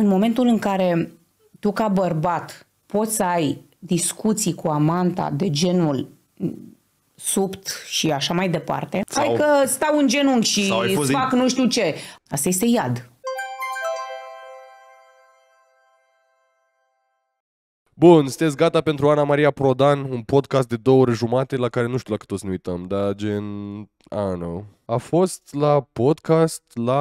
în momentul în care tu ca bărbat poți să ai discuții cu amanta de genul subt și așa mai departe, sau, hai că stau în genunchi și îți fac nu știu ce. Asta este iad. Bun, sunteți gata pentru Ana Maria Prodan, un podcast de două ore jumate la care nu știu la cât o să ne uităm, dar gen, I don't know, a fost la podcast la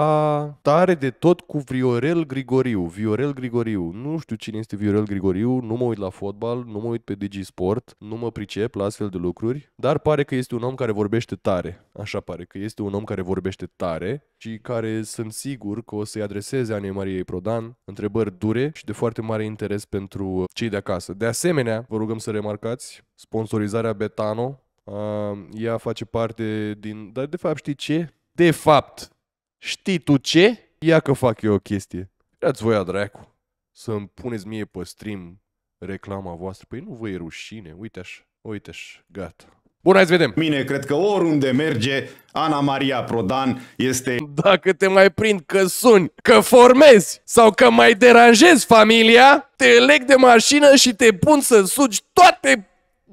Tare de tot cu Viorel Grigoriu. Viorel Grigoriu. Nu știu cine este Viorel Grigoriu, nu mă uit la fotbal, nu mă uit pe Digisport, nu mă pricep la astfel de lucruri, dar pare că este un om care vorbește tare. Așa pare că este un om care vorbește tare și care sunt sigur că o să-i adreseze Anei Mariei Prodan întrebări dure și de foarte mare interes pentru cei de acasă. De asemenea, vă rugăm să remarcați sponsorizarea Betano Uh, ea face parte din... Dar de fapt știi ce? De fapt, știi tu ce? Ia că fac eu o chestie. Dați voia, dracu, să-mi puneți mie pe stream reclama voastră. Păi nu vă e rușine, uite așa, uite așa, gata. Bun, hai să vedem. Mine, cred că oriunde merge, Ana Maria Prodan este... Dacă te mai prind că suni, că formezi sau că mai deranjezi familia, te leg de mașină și te pun să sugi toate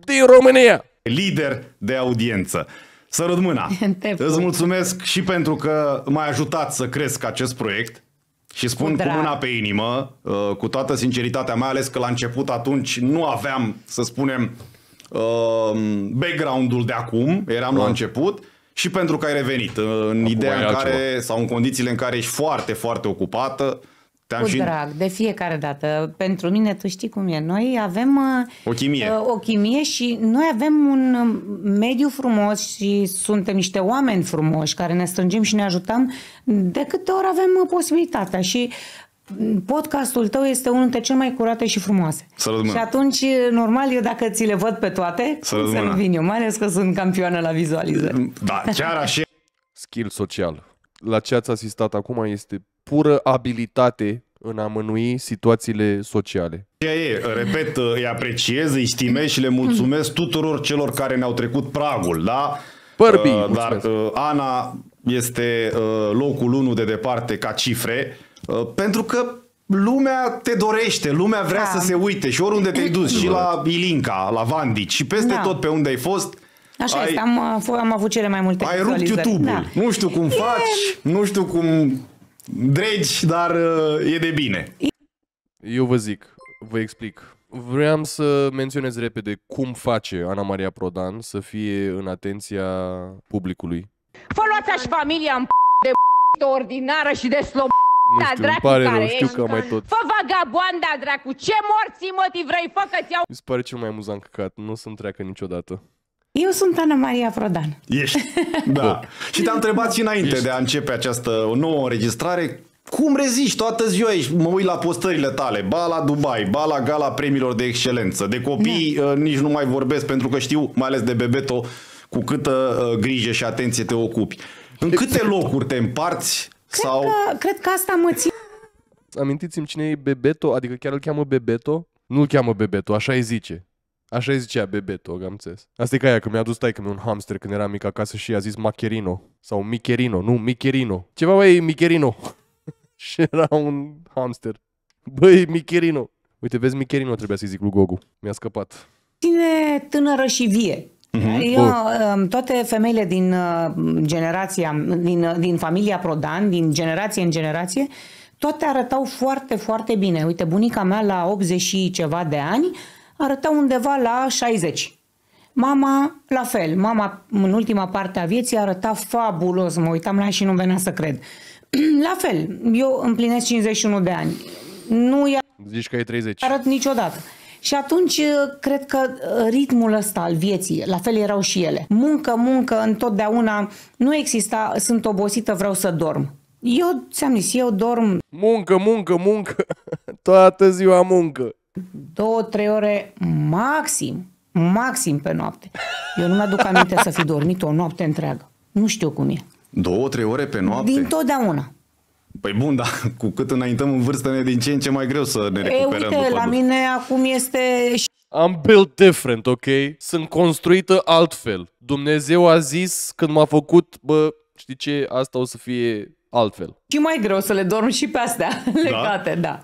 din România lider de audiență. Să Sărut mâna! Îți mulțumesc și pentru că m-ai ajutat să cresc acest proiect și spun cu, cu mâna pe inimă, uh, cu toată sinceritatea, mai ales că la început atunci nu aveam, să spunem, uh, background-ul de acum, eram da. la început și pentru că ai revenit uh, în acum ideea în care, altceva. sau în condițiile în care ești foarte, foarte ocupată, cu și... drag, de fiecare dată. Pentru mine, tu știi cum e. Noi avem o chimie. Uh, o chimie și noi avem un mediu frumos și suntem niște oameni frumoși care ne strângem și ne ajutăm de câte ori avem posibilitatea. Și podcastul tău este unul dintre cele mai curate și frumoase. Salut Și atunci, normal, eu dacă ți le văd pe toate, să, să nu vin eu, mai ales că sunt campioană la vizualizări. Da, chiar așa. Skill social. La ce ați asistat acum este pură abilitate în a mânui situațiile sociale. E, repet, îi apreciez, îi stimez și le mulțumesc tuturor celor care ne-au trecut pragul, da? Părbii, uh, Dar uh, Ana este uh, locul 1 de departe ca cifre, uh, pentru că lumea te dorește, lumea vrea da. să se uite și oriunde te-ai dus, și la Ilinca, la Vandici și peste da. tot pe unde ai fost, Așa ai, este, am, am avut cele mai multe Ai rupt YouTube-ul, da. nu știu cum faci, nu știu cum Dregi, dar uh, e de bine. Eu vă zic, vă explic. Vreau să menționez repede cum face Ana Maria Prodan să fie în atenția publicului. Vă luați și familia în p- de p- ordinară și de slob. Nu știu, da, îmi pare care rău, știu că mai da. tot. Fă vagabonda, dracu, ce morții motiv vrei, fă că-ți iau... Mi se pare cel mai amuzant căcat, nu o să-mi treacă niciodată. Eu sunt Ana Maria Prodan. Ești, da. și te-am întrebat și înainte Ești. de a începe această nouă înregistrare, cum reziști toată ziua aici? Mă uit la postările tale, ba la Dubai, ba la gala premiilor de excelență. De copii da. uh, nici nu mai vorbesc pentru că știu, mai ales de Bebeto, cu câtă uh, grijă și atenție te ocupi. În câte locuri te împarți? Cred, sau... că, cred că asta mă ține. Amintiți-mi cine e Bebeto, adică chiar îl cheamă Bebeto? nu îl cheamă Bebeto, așa îi zice. Așa îi zicea Bebeto, am înțeles. Asta e ca aia, că mi-a dus taică un hamster când era mic acasă și i-a zis Macherino. Sau Micherino, nu, Micherino. Ceva mai Micherino. și era un hamster. Băi, Micherino. Uite, vezi, Micherino trebuia să-i zic lui Gogu. Mi-a scăpat. Cine tânără și vie. Mhm. Eu, um, toate femeile din uh, generația, din, uh, din familia Prodan, din generație în generație, toate arătau foarte, foarte bine. Uite, bunica mea la 80 și ceva de ani arăta undeva la 60. Mama, la fel, mama în ultima parte a vieții arăta fabulos, mă uitam la ea și nu venea să cred. la fel, eu împlinesc 51 de ani. Nu i Zici că e 30. Arăt niciodată. Și atunci uh, cred că uh, ritmul ăsta al vieții, la fel erau și ele. Muncă, muncă, întotdeauna nu exista, sunt obosită, vreau să dorm. Eu ți-am zis, eu dorm. Muncă, muncă, muncă, toată ziua muncă două, trei ore maxim, maxim pe noapte. Eu nu mi-aduc aminte să fi dormit o noapte întreagă. Nu știu cum e. Două, trei ore pe noapte? Din totdeauna. Păi bun, dar cu cât înaintăm în vârstă ne din ce în ce mai greu să ne recuperăm. E, uite, la mine acum este... Am built different, ok? Sunt construită altfel. Dumnezeu a zis când m-a făcut, bă, știi ce, asta o să fie altfel. Și mai greu să le dorm și pe astea da? legate, da. da.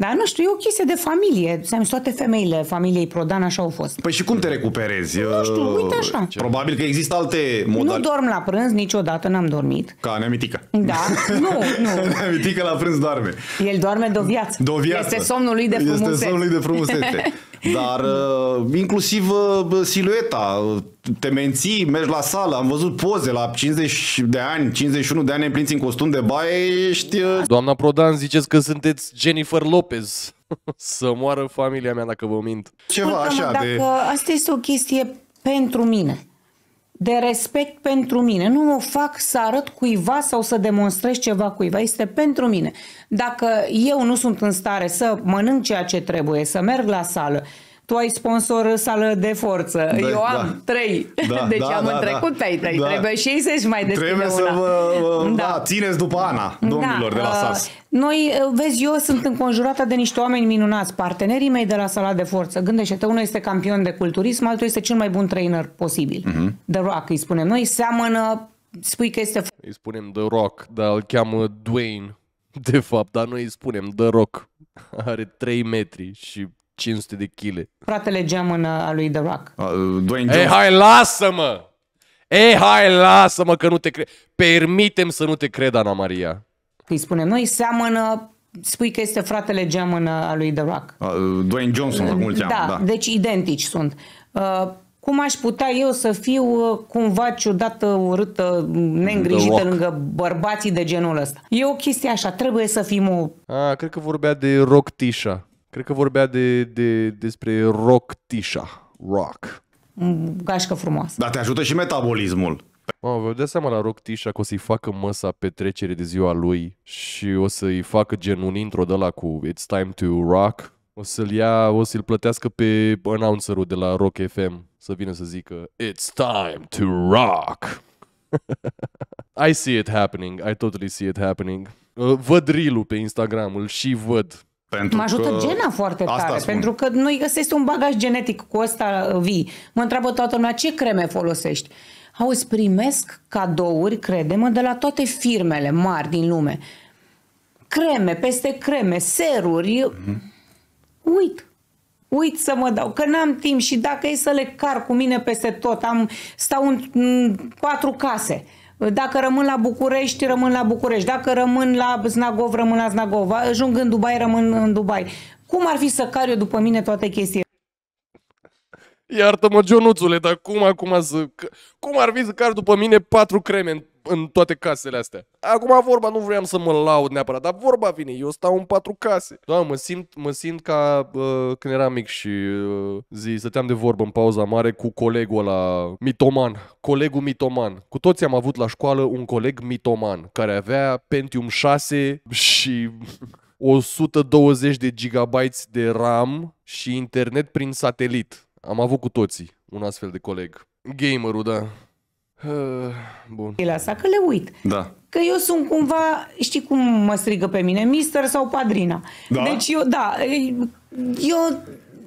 Dar nu știu, e o chestie de familie. Am toate femeile familiei Prodan așa au fost. Păi și cum te recuperezi? Nu știu, uite așa. Probabil că există alte modalități. Nu dorm la prânz niciodată, n-am dormit. Ca neamitică. Da, nu, nu. neamitică la prânz doarme. El doarme de o viață. De o viață. Este somnul lui de frumusețe. Este somnul lui de frumusețe. Dar uh, inclusiv uh, silueta, uh, te menții, mergi la sală, am văzut poze la 50 de ani, 51 de ani ne în costum de baie, ești... Doamna Prodan, ziceți că sunteți Jennifer Lopez. Să moară familia mea dacă vă mint. Ceva urcă așa dacă de... Asta este o chestie pentru mine de respect pentru mine. Nu o fac să arăt cuiva sau să demonstrez ceva cuiva. Este pentru mine. Dacă eu nu sunt în stare să mănânc ceea ce trebuie, să merg la sală, uh, tu ai sponsor sală de forță, da, eu am da. trei, da, deci da, am da, întrecut da, pe ai tăi, da. trebuie și ei să-și mai deschidă Trebuie una. să vă da. Da, țineți după Ana, domnilor da, de la da, SAS. Uh, noi, uh, vezi, eu sunt înconjurată de niște oameni minunați, partenerii mei de la sala de forță. Gândește-te, unul este campion de culturism, altul este cel mai bun trainer posibil. Uh-huh. The Rock, îi spunem noi, seamănă, spui că este... Îi spunem The Rock, dar îl cheamă Dwayne, de fapt, dar noi îi spunem The Rock. Are 3 metri și 500 de kg. Fratele geamănă uh, al lui The Rock. Uh, Ei, hai, lasă-mă! Ei, hai, lasă-mă că nu te cred. Permitem să nu te cred, Ana Maria. Îi spunem noi, seamănă spui că este fratele geamănă uh, al lui The Rock. Uh, Dwayne Johnson, la mm, mulți da, Da, deci identici sunt. Uh, cum aș putea eu să fiu uh, cumva ciudată, urâtă, neîngrijită lângă bărbații de genul ăsta? E o chestie așa, trebuie să fim o... Ah, cred că vorbea de Rock Tisha. Cred că vorbea de, de, despre rock tisha. Rock. Mm, gașcă frumoasă. Dar te ajută și metabolismul. Mă, vă dați seama la Rock Tisha că o să-i facă măsa petrecere de ziua lui și o să-i facă gen un intro de la cu It's time to rock. O să-l ia, o să-l plătească pe announcerul de la Rock FM să vină să zică It's time to rock. I see it happening. I totally see it happening. Uh, văd rilul pe Instagram, îl și văd. Pentru mă ajută că... gena foarte asta tare, spun. pentru că noi ăsta un bagaj genetic, cu ăsta uh, vii. Mă întreabă toată lumea ce creme folosești. Auzi, primesc cadouri, credem, de la toate firmele mari din lume. Creme, peste creme, seruri. Mm-hmm. Uit. Uit să mă dau, că n-am timp și dacă e să le car cu mine peste tot, am, stau în, în patru case. Dacă rămân la București, rămân la București. Dacă rămân la Znagov, rămân la Znagov. Ajung în Dubai, rămân în Dubai. Cum ar fi să car eu după mine toate chestiile? Iartă-mă, Gionuțule, dar cum acum să... Cum ar fi să car după mine patru creme în toate casele astea. Acum vorba, nu vreau să mă laud neapărat, dar vorba vine, eu stau în patru case. Da, mă simt, mă simt ca uh, când eram mic și uh, zi, stăteam de vorbă în pauza mare cu colegul ăla mitoman, colegul mitoman. Cu toți am avut la școală un coleg mitoman care avea Pentium 6 și 120 de gigabytes de RAM și internet prin satelit. Am avut cu toții un astfel de coleg. Gamerul, da. Bun. Lăsa că le uit. Da. Că eu sunt cumva, știi cum mă strigă pe mine, mister sau padrina. Da? Deci eu, da, eu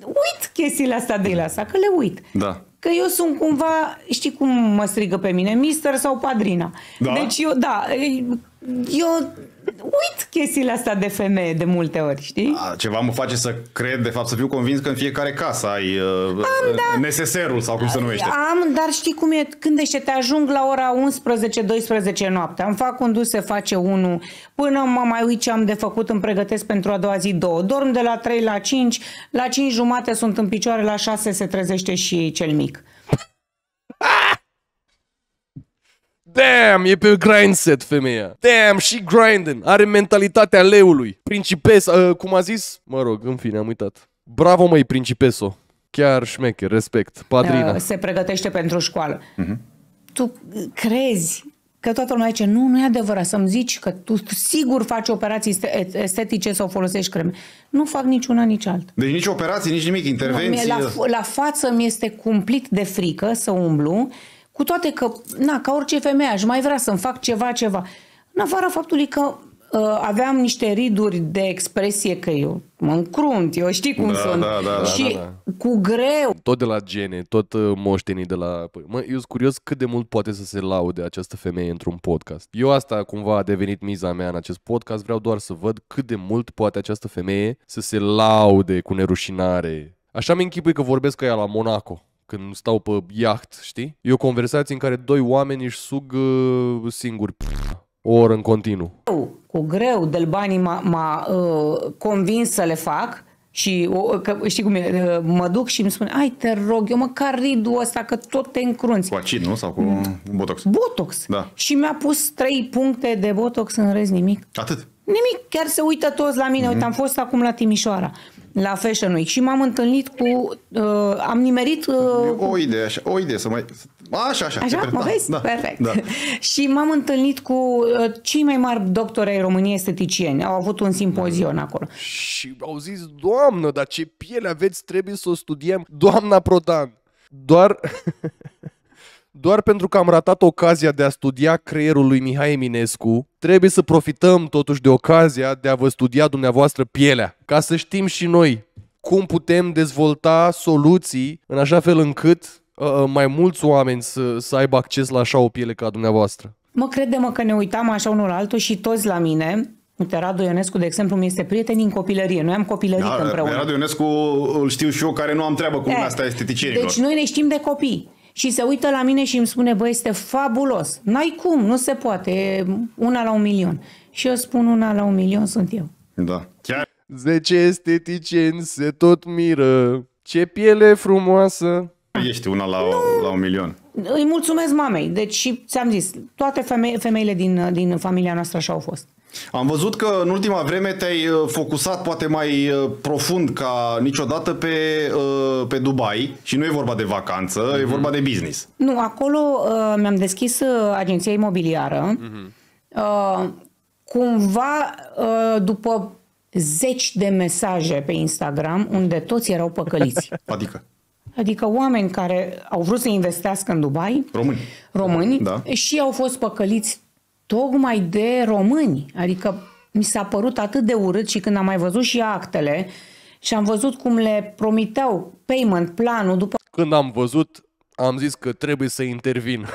uit chestiile astea de ele astea, că le uit. Da. Că eu sunt cumva, știi cum mă strigă pe mine, mister sau padrina. Da? Deci eu, da, eu uit chestiile astea de femeie de multe ori, știi? Ceva mă face să cred, de fapt, să fiu convins că în fiecare casă ai uh, am, uh, da. neseserul sau cum se numește. Am, dar știi cum e? Când ești, te ajung la ora 11-12 noapte, am fac un dus, se face unul, până mă mai uit ce am de făcut, îmi pregătesc pentru a doua zi două. Dorm de la 3 la 5, la 5 jumate sunt în picioare, la 6 se trezește și cel mic. Damn, e pe grindset femeia. Damn, she grinding. Are mentalitatea leului. principes. uh, cum a zis? Mă rog, în fine, am uitat. Bravo, măi, principeso. Chiar șmecher, respect. Padrina. Uh, se pregătește pentru școală. Uh-huh. Tu crezi că toată lumea zice, nu, nu e adevărat, să-mi zici că tu sigur faci operații estetice sau folosești creme. Nu fac niciuna, nici alta. Deci nici operații, nici nimic, intervenții. La, uh. la față mi este cumplit de frică să umblu cu toate că, na, ca orice femeie, aș mai vrea să-mi fac ceva, ceva. În afara faptului că uh, aveam niște riduri de expresie că eu mă încrunt, eu știi cum da, sunt. Da, da, da, și da, da. cu greu. Tot de la gene, tot uh, moștenii de la... Păi, mă, eu sunt curios cât de mult poate să se laude această femeie într-un podcast. Eu asta cumva a devenit miza mea în acest podcast, vreau doar să văd cât de mult poate această femeie să se laude cu nerușinare. Așa mi închipui că vorbesc cu ea la Monaco când stau pe iaht, știi? E o conversație în care doi oameni își sug uh, singuri o oră în continuu. Cu greu, de banii m-a, m-a uh, convins să le fac și uh, că, știi cum e, uh, mă duc și îmi spune, ai te rog, eu măcar ridul ăsta că tot te încrunți. Cu acid, nu? Sau cu mm. botox? Botox. Da. Și mi-a pus trei puncte de botox în rez nimic. Atât? Nimic, chiar se uită toți la mine. Mm-hmm. Uite, am fost acum la Timișoara la Fashion Week și m-am întâlnit cu... Uh, am nimerit... Uh, o idee, așa, o idee să mai... Așa, așa. Așa, mă vezi? Da, Perfect. Da. și m-am întâlnit cu uh, cei mai mari doctori ai României esteticieni. Au avut un simpozion da. acolo. Și au zis, doamnă, dar ce piele aveți, trebuie să o studiem. Doamna Prodan, doar... doar pentru că am ratat ocazia de a studia creierul lui Mihai Eminescu, trebuie să profităm totuși de ocazia de a vă studia dumneavoastră pielea, ca să știm și noi cum putem dezvolta soluții în așa fel încât uh, uh mai mulți oameni să, să aibă acces la așa o piele ca dumneavoastră. Mă credem că ne uitam așa unul la altul și toți la mine, Uite, Radu Ionescu, de exemplu, mi este prieten din copilărie. Noi am copilărit da, împreună. Radu Ionescu îl știu și eu, care nu am treabă cu lumea eh, asta esteticienilor. Deci noi ne știm de copii și se uită la mine și îmi spune, băi, este fabulos, n-ai cum, nu se poate, e una la un milion. Și eu spun una la un milion sunt eu. Da, chiar. Zece esteticieni se tot miră, ce piele frumoasă. Ești una la, nu. la un milion. Îi mulțumesc mamei, deci și ți-am zis, toate feme- femeile din, din familia noastră așa au fost. Am văzut că în ultima vreme te-ai uh, focusat poate mai uh, profund ca niciodată pe, uh, pe Dubai și nu e vorba de vacanță, mm-hmm. e mhm. vorba de business. Nu, acolo uh, mi-am deschis agenția imobiliară. Mm-hmm. Uh, cumva uh, după zeci de mesaje pe Instagram unde toți erau păcăliți. Adică? Adică oameni care au vrut să investească în Dubai. Români. Români. Da. Și au fost păcăliți tocmai de români. Adică mi s-a părut atât de urât și când am mai văzut și actele și am văzut cum le promiteau payment, planul după... Când am văzut, am zis că trebuie să intervin.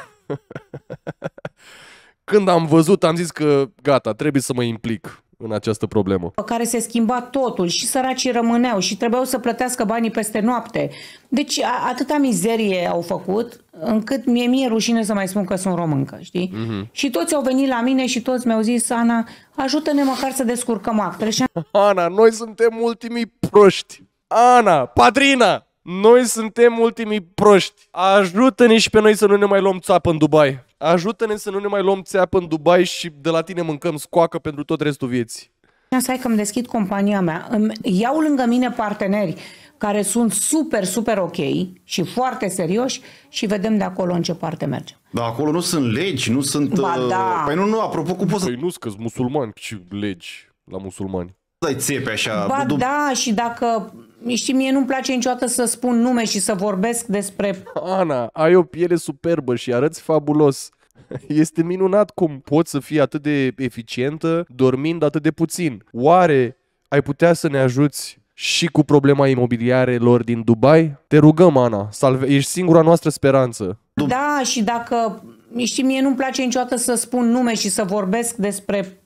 când am văzut, am zis că gata, trebuie să mă implic în această problemă. Care se schimba totul și săracii rămâneau și trebuiau să plătească banii peste noapte. Deci atâta mizerie au făcut încât mie mie rușine să mai spun că sunt româncă, știi? Mm-hmm. Și toți au venit la mine și toți mi-au zis, Ana, ajută-ne măcar să descurcăm actele. Ana, noi suntem ultimii proști. Ana, patrina! Noi suntem ultimii proști. Ajută-ne și pe noi să nu ne mai luăm țapă în Dubai. Ajută-ne să nu ne mai luăm țeapă în Dubai și de la tine mâncăm scoacă pentru tot restul vieții. să că îmi deschid compania mea, îmi iau lângă mine parteneri care sunt super, super ok și foarte serioși și vedem de acolo în ce parte mergem. Dar acolo nu sunt legi, nu sunt... Ba uh... da. Păi nu, nu, apropo, cum poți să... Păi nu sunt musulmani, ci legi la musulmani. Dai țepe așa... Ba da, și dacă Știi, mie nu-mi place niciodată să spun nume și să vorbesc despre... Ana, ai o piele superbă și arăți fabulos. Este minunat cum poți să fii atât de eficientă dormind atât de puțin. Oare ai putea să ne ajuți și cu problema imobiliarelor din Dubai? Te rugăm, Ana, salve- ești singura noastră speranță. Da, și dacă... Știi, mie nu-mi place niciodată să spun nume și să vorbesc despre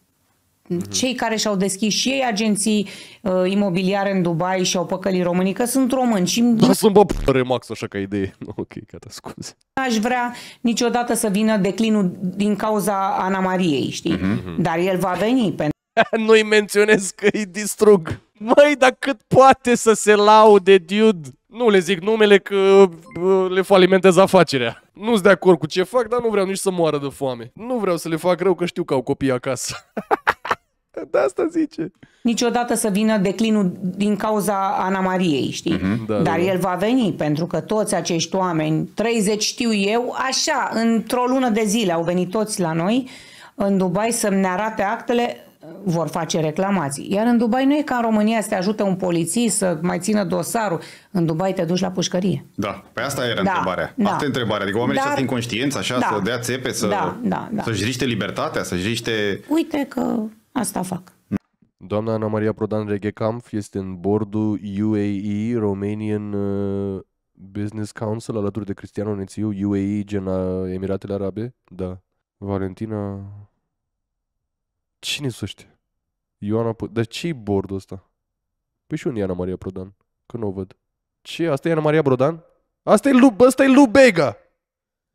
Mhm. Cei care și-au deschis și ei agenții uh, imobiliare în Dubai și au păcălit românii, că sunt români. Și... lasă da, sunt bă, remax așa ca idee. ok, gata, scuze. Aș vrea niciodată să vină declinul din cauza Ana Mariei, știi? Mm-hmm. Dar el va veni. Pentru... Nu-i menționez că îi distrug. Măi, dar cât poate să se laude, dude? Nu le zic numele că le falimentez afacerea. Nu sunt de acord cu ce fac, dar nu vreau nici să moară de foame. Nu vreau să le fac rău că știu că au copii acasă. de asta zice. Niciodată să vină declinul din cauza Ana Mariei, știi? Mm-hmm, da, Dar da, da. el va veni, pentru că toți acești oameni, 30 știu eu, așa, într-o lună de zile au venit toți la noi în Dubai să ne arate actele, vor face reclamații. Iar în Dubai nu e ca în România să te ajute un polițist să mai țină dosarul. În Dubai te duci la pușcărie. Da, pe asta era da, întrebarea. Da. Asta e întrebarea. Adică oamenii Dar, să fie inconștienți așa, da, să dea țepe, să, da, da, da. să-și riște libertatea, să-și riște... Uite că Asta fac. Doamna Ana Maria Prodan Reghecampf este în bordul UAE, Romanian uh, Business Council, alături de Cristiano Nețiu, UAE, gen Emiratele Arabe. Da. Valentina... Cine sunt ăștia? Ioana... Po- Dar ce-i bordul ăsta? Păi și unde e Ana Maria Prodan? Că nu o văd. Ce? Asta e Ana Maria Prodan? Asta e Lu, asta e Lu Bega!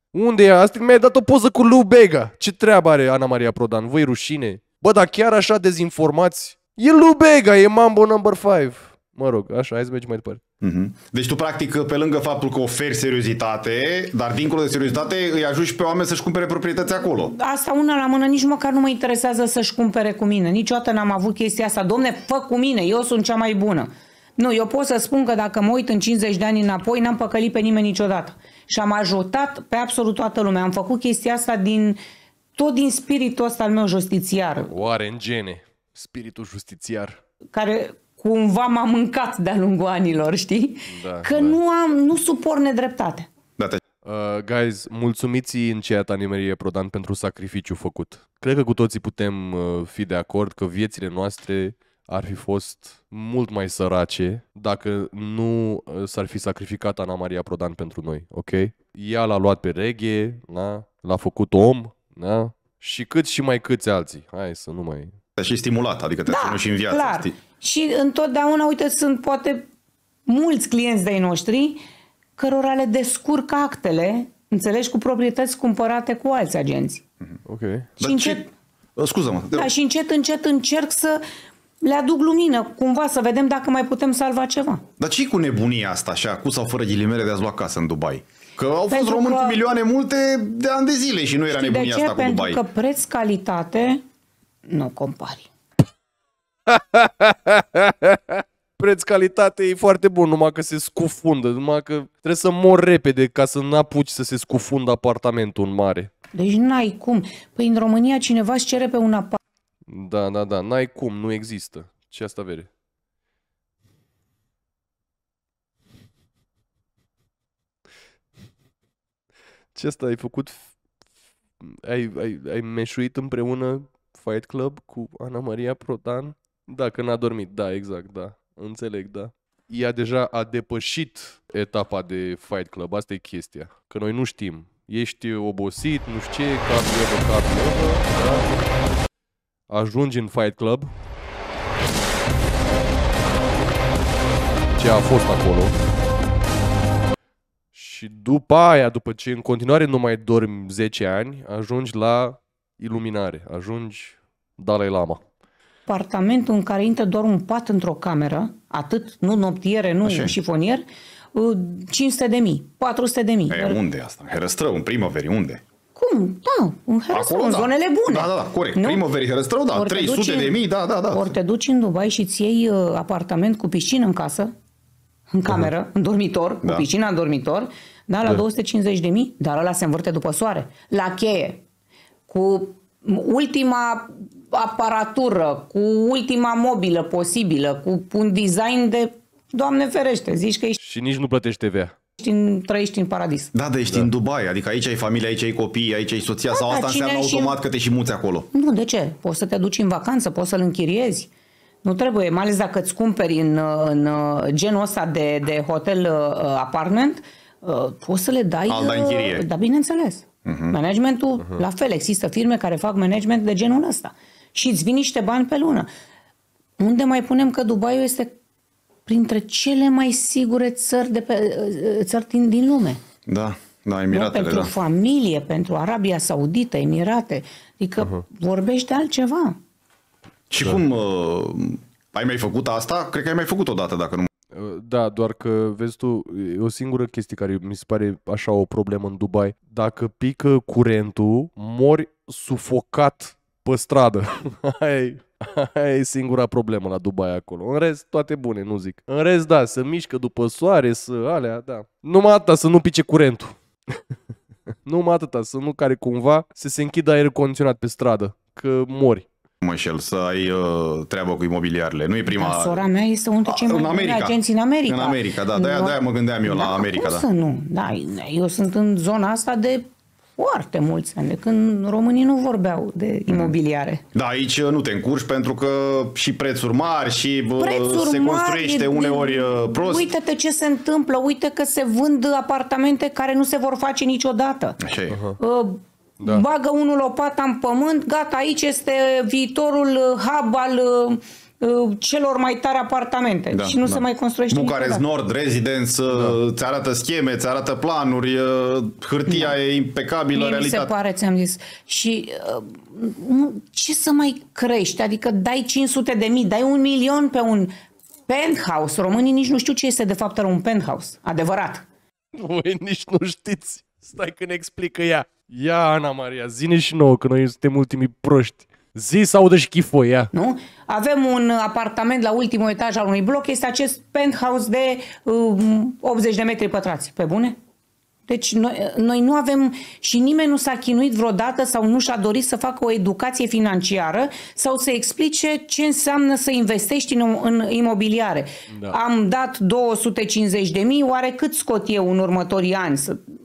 Unde e? Asta mi-ai dat o poză cu Lu Bega! Ce treabă are Ana Maria Prodan? Voi rușine! Bă, dar chiar așa dezinformați? E Lubega, e Mambo number 5. Mă rog, așa, hai să mergem mai departe. Mm-hmm. Deci tu, practic, pe lângă faptul că oferi seriozitate, dar dincolo de seriozitate, îi ajuți pe oameni să-și cumpere proprietăți acolo. Asta una la mână, nici măcar nu mă interesează să-și cumpere cu mine. Niciodată n-am avut chestia asta. Domne, fă cu mine, eu sunt cea mai bună. Nu, eu pot să spun că dacă mă uit în 50 de ani înapoi, n-am păcălit pe nimeni niciodată. Și am ajutat pe absolut toată lumea. Am făcut chestia asta din uh, tot din spiritul ăsta al meu justițiar. Oare în gene, spiritul justițiar. Care cumva m-a mâncat de-a lungul anilor, știi? Da, că da. nu am, nu suport nedreptate. Da, Uh, guys, mulțumiți înceat animerie Prodan pentru sacrificiu făcut. Cred că cu toții putem uh, fi de acord că viețile noastre ar fi fost mult mai sărace dacă nu uh, s-ar fi sacrificat Ana Maria Prodan pentru noi, ok? Ea l-a luat pe reghe, na, l-a făcut om, da? Și cât și mai câți alții. Hai să nu mai... Și stimulat, adică te da, și în viață. Clar. Știi? Și întotdeauna, uite, sunt poate mulți clienți de-ai noștri cărora le descurcă actele, înțelegi, cu proprietăți cumpărate cu alți agenți. Mhm. Ok. Și Dar încet... Ce... Oh, scuză-mă. Da, și încet, încet încerc să le aduc lumină, cumva, să vedem dacă mai putem salva ceva. Dar ce cu nebunia asta, așa, cu sau fără ghilimele de a-ți lua casă în Dubai? Că au fost pentru români că... cu milioane multe de ani de zile și nu era nebunia de ce? asta cu Dubai. Pentru că preț-calitate nu compari. preț-calitate e foarte bun, numai că se scufundă, numai că trebuie să mor repede ca să n-apuci să se scufundă apartamentul în mare. Deci n-ai cum. Păi în România cineva îți cere pe un apartament. Da, da, da, n-ai cum, nu există. Ce asta vede? Ce asta ai făcut? Ai, ai, ai meșuit împreună Fight Club cu Ana Maria Protan? Da, că n-a dormit. Da, exact, da. Înțeleg, da. Ea deja a depășit etapa de Fight Club. Asta e chestia. Că noi nu știm. Ești obosit, nu știu ce, cap de cap da? Ajungi în Fight Club. Ce a fost acolo. Și după aia, după ce în continuare nu mai dormi 10 ani, ajungi la iluminare, ajungi Dalai Lama. Apartamentul în care intră doar un pat într-o cameră, atât, nu noptiere, nu Așa. șifonier, 500 uh, de mii, 400 de mii. E, păi unde asta? Herăstrău, în primăveri, unde? Cum? Da, în Herăstrău, Acolo, în da. zonele bune. Da, da, da, corect. Nu? Primăveri Herăstrău, da, ori 300 duci, de mii, da, da, da. Ori te duci în Dubai și ți iei uh, apartament cu piscină în casă, în cameră, uh-huh. în dormitor, da. piscina în dormitor, da, la da. 250 de mii, dar ăla se învârte după soare. La cheie, cu ultima aparatură, cu ultima mobilă posibilă, cu un design de, doamne ferește, zici că ești... Și nici nu plătești TVA. Ești în, trăiești în paradis. Da, dar ești da. în Dubai, adică aici ai familia, aici ai copii, aici ai soția da, sau asta înseamnă automat în... că te și muți acolo. Nu, de ce? Poți să te duci în vacanță, poți să-l închiriezi. Nu trebuie, mai ales dacă îți cumperi în, în uh, genul ăsta de, de hotel uh, apartment, uh, poți să le dai... Uh, da, bineînțeles. Uh-huh. Managementul, uh-huh. la fel, există firme care fac management de genul ăsta. Și îți vin niște bani pe lună. Unde mai punem că Dubai este printre cele mai sigure țări, de pe, uh, țări din, din lume. Da, da, Emiratele, nu, Pentru da. familie, pentru Arabia Saudită, Emirate. Adică uh-huh. vorbești de altceva. Și da. cum... Uh, ai mai făcut asta? Cred că ai mai făcut o dată, dacă nu da, doar că, vezi tu, e o singură chestie care mi se pare așa o problemă în Dubai. Dacă pică curentul, mori sufocat pe stradă. Ai, e singura problemă la Dubai acolo. În rest, toate bune, nu zic. În rest, da, să mișcă după soare, să alea, da. Numai atâta să nu pice curentul. Numai atâta, să nu care cumva să se închidă aer condiționat pe stradă, că mori mășel, să ai uh, treabă cu imobiliarele. Nu e prima... Dar sora mea este unul dintre cei mai buni agenți în America. În America, da. De-aia, de-aia mă gândeam eu da, la America. Da. să nu? Da, eu sunt în zona asta de foarte mulți ani, de când românii nu vorbeau de mm. imobiliare. Da, aici uh, nu te încurci pentru că și prețuri mari și uh, prețuri se construiește mari, uneori uh, prost. Uite-te ce se întâmplă, uite că se vând apartamente care nu se vor face niciodată. Așa e. Uh-huh da. bagă unul lopata în pământ, gata, aici este viitorul uh, hub al uh, uh, celor mai tare apartamente da, și nu da. se mai construiește Bucarest niciodată. Nord, Residence, da. ți arată scheme, ți arată planuri, hârtia da. e impecabilă, Mie realitate. Mi se pare, ți-am zis. Și ce să mai crești? Adică dai 500 de mii, dai un milion pe un penthouse. Românii nici nu știu ce este de fapt un penthouse. Adevărat. Voi nici nu știți. Stai că ne explică ea. Ia, Ana Maria, zine și nouă că noi suntem ultimii proști. Zi să de șchifoi, ia. Nu? Avem un apartament la ultimul etaj al unui bloc, este acest penthouse de um, uh, 80 de metri pătrați. Pe bune? Deci noi, noi nu avem și nimeni nu s-a chinuit vreodată sau nu și-a dorit să facă o educație financiară sau să explice ce înseamnă să investești în, în imobiliare. Da. Am dat 250 de mii, oare cât scot eu în următorii ani?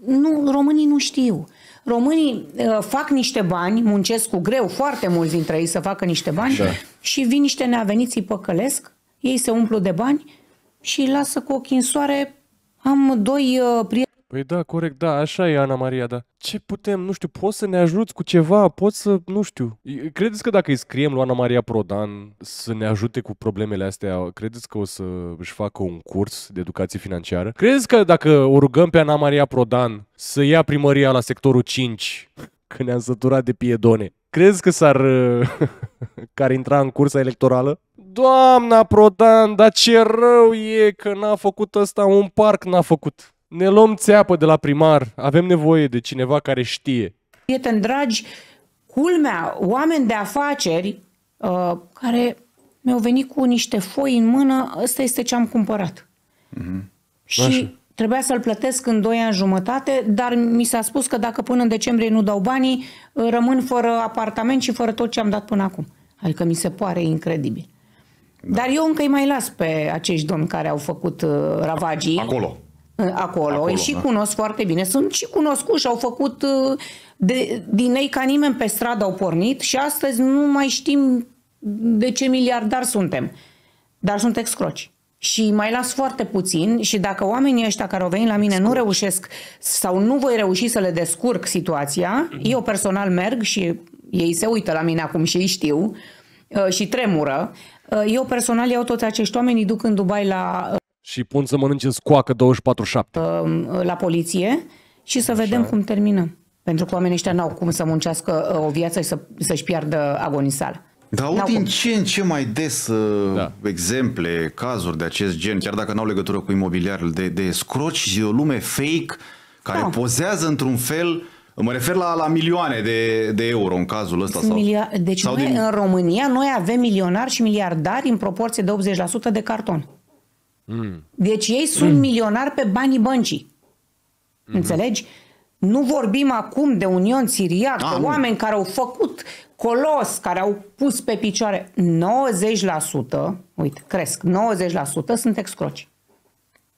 Nu, românii nu știu. Românii uh, fac niște bani, muncesc cu greu, foarte mulți dintre ei să facă niște bani da. și vin niște neaveniți, îi păcălesc, ei se umplu de bani și îi lasă cu ochii în soare. Am doi uh, prieteni Păi da, corect, da, așa e Ana Maria, da. Ce putem, nu știu, poți să ne ajuți cu ceva, poți să, nu știu. Credeți că dacă îi scriem lui Ana Maria Prodan să ne ajute cu problemele astea, credeți că o să își facă un curs de educație financiară? Credeți că dacă o rugăm pe Ana Maria Prodan să ia primăria la sectorul 5, când ne-am săturat de piedone, crezi că s-ar... că ar intra în cursa electorală? Doamna Prodan, dar ce rău e că n-a făcut ăsta un parc, n-a făcut ne luăm țeapă de la primar, avem nevoie de cineva care știe. Prieteni dragi, culmea, oameni de afaceri uh, care mi-au venit cu niște foi în mână, ăsta este ce am cumpărat. Mm-hmm. Și Așa. trebuia să-l plătesc în 2 ani jumătate, dar mi s-a spus că dacă până în decembrie nu dau banii, uh, rămân fără apartament și fără tot ce am dat până acum. Adică mi se pare incredibil. Da. Dar eu încă îi mai las pe acești domni care au făcut uh, ravagii. Acolo acolo. acolo și da. cunosc foarte bine. Sunt și cunoscuți și au făcut uh, de, din ei ca nimeni pe stradă au pornit și astăzi nu mai știm de ce miliardari suntem. Dar sunt excroci. Și mai las foarte puțin și dacă oamenii ăștia care au venit la mine Scurt. nu reușesc sau nu voi reuși să le descurc situația, mm-hmm. eu personal merg și ei se uită la mine acum și ei știu uh, și tremură. Uh, eu personal iau toți acești oameni, îi duc în Dubai la și pun să mănânce scoacă 24-7. Ă, la poliție și să Așa. vedem cum terminăm. Pentru că oamenii ăștia n-au cum să muncească ă, o viață și să, să-și piardă agonisal. Dar aud din ce în ce mai des uh, da. exemple, cazuri de acest gen, chiar dacă n-au legătură cu imobiliarul, de, de scroci, și o lume fake care da. pozează într-un fel Mă refer la, la milioane de, de euro în cazul ăsta. Sau, Milia- deci sau noi, din... în România noi avem milionari și miliardari în proporție de 80% de carton. Mm. Deci ei sunt mm. milionari pe banii băncii. Mm-hmm. Înțelegi? Nu vorbim acum de Union Siriac, ah, oameni nu. care au făcut colos, care au pus pe picioare 90%, uite, cresc, 90% sunt excroci.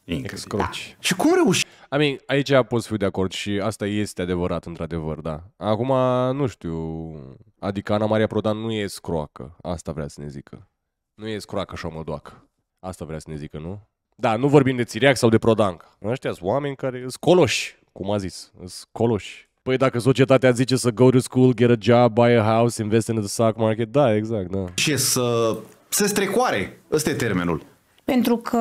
Excroci. Da. Și cum reuși? I mean, aici pot fi de acord și asta este adevărat, într-adevăr, da. Acum, nu știu, adică Ana Maria Prodan nu e scroacă, asta vrea să ne zică. Nu e scroacă și doacă. Asta vrea să ne zică, nu? Da, nu vorbim de Țiriac sau de Prodanca. Ăștia sunt oameni care sunt coloși, cum a zis, sunt coloși. Păi dacă societatea zice să go to school, get a job, buy a house, invest in the stock market, da, exact, da. Și să se strecoare, ăsta e termenul. Pentru că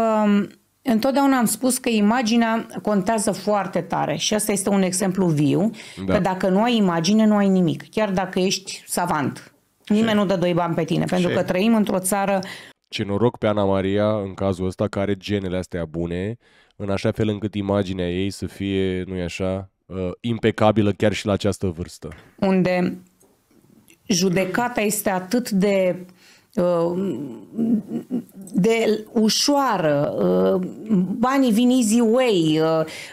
Întotdeauna am spus că imaginea contează foarte tare și asta este un exemplu viu, da. că dacă nu ai imagine, nu ai nimic, chiar dacă ești savant. Nimeni Ce? nu dă doi bani pe tine, pentru că trăim într-o țară ce noroc pe Ana Maria în cazul ăsta care are genele astea bune, în așa fel încât imaginea ei să fie, nu-i așa, uh, impecabilă chiar și la această vârstă. Unde judecata este atât de uh, de ușoară, uh, banii vin easy way,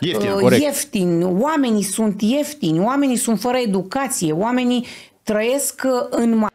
ieftin, ieftin, oamenii sunt ieftini, oamenii sunt fără educație, oamenii trăiesc în...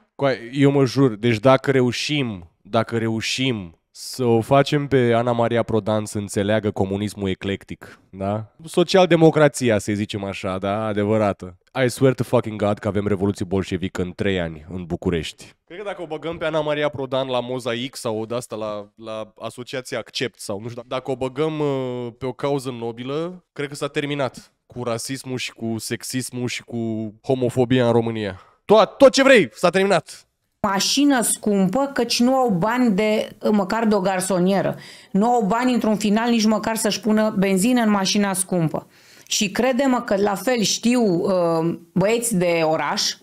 Eu mă jur, deci dacă reușim dacă reușim să o facem pe Ana Maria Prodan să înțeleagă comunismul eclectic, da? Socialdemocrația, să zicem așa, da? Adevărată. I swear to fucking God că avem revoluție bolșevică în 3 ani în București. Cred că dacă o băgăm pe Ana Maria Prodan la Mozaic sau de asta la, la Asociația Accept sau nu știu, da, dacă o băgăm uh, pe o cauză nobilă, cred că s-a terminat cu rasismul și cu sexismul și cu homofobia în România. Tot, tot ce vrei, s-a terminat mașină scumpă, căci nu au bani de măcar de o garsonieră. Nu au bani într-un final nici măcar să-și pună benzină în mașina scumpă. Și credem că la fel știu uh, băieți de oraș,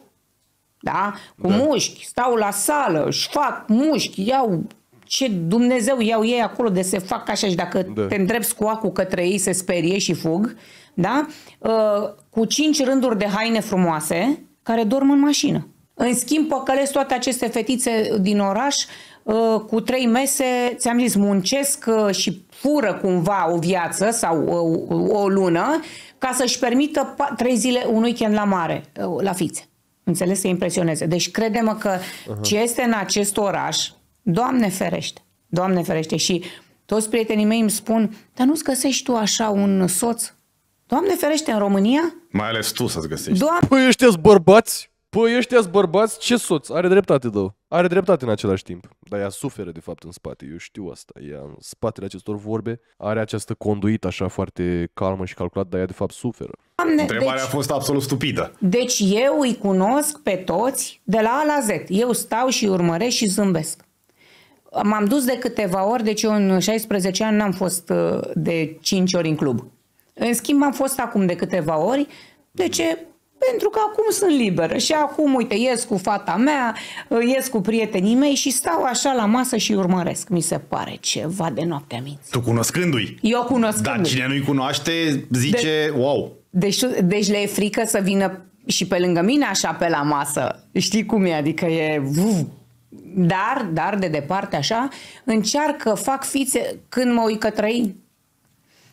da? cu da. mușchi, stau la sală, își fac mușchi, iau ce Dumnezeu iau ei acolo de se fac așa și dacă da. te îndrepți cu acul către ei se sperie și fug, da? Uh, cu cinci rânduri de haine frumoase care dorm în mașină. În schimb, păcălesc toate aceste fetițe din oraș uh, cu trei mese, ți-am zis, muncesc uh, și fură cumva o viață sau o, uh, o lună ca să-și permită trei zile, un weekend la mare, la fițe. Înțeles? Să impresioneze. Deci credem că uh-huh. ce este în acest oraș, Doamne ferește, Doamne ferește și toți prietenii mei îmi spun, dar nu-ți găsești tu așa un soț? Doamne ferește, în România? Mai ales tu să-ți găsești. Doamne... Păi ăștia bărbați? Păi ăștia bărbați, ce soț? Are dreptate, dău. Are dreptate în același timp. Dar ea suferă, de fapt, în spate. Eu știu asta. Ea, în spatele acestor vorbe, are această conduită așa foarte calmă și calculată, dar ea, de fapt, suferă. Doamne, deci- Întrebarea deci, a fost absolut stupidă. Deci eu îi cunosc pe toți de la A la Z. Eu stau și urmăresc și zâmbesc. M-am dus de câteva ori, deci eu în 16 ani n-am fost uh, de 5 ori în club. În schimb, am fost acum de câteva ori. De ce? pentru că acum sunt liberă și acum, uite, ies cu fata mea, ies cu prietenii mei și stau așa la masă și urmăresc. Mi se pare ceva de noapte minți. Tu cunoscându-i. Eu cunoscându-i. Dar cine nu-i cunoaște zice, de- deci- wow. Deci, deci le e frică să vină și pe lângă mine așa pe la masă. Știi cum e? Adică e... Uf, dar, dar de departe așa, încearcă, fac fițe când mă uit către ei.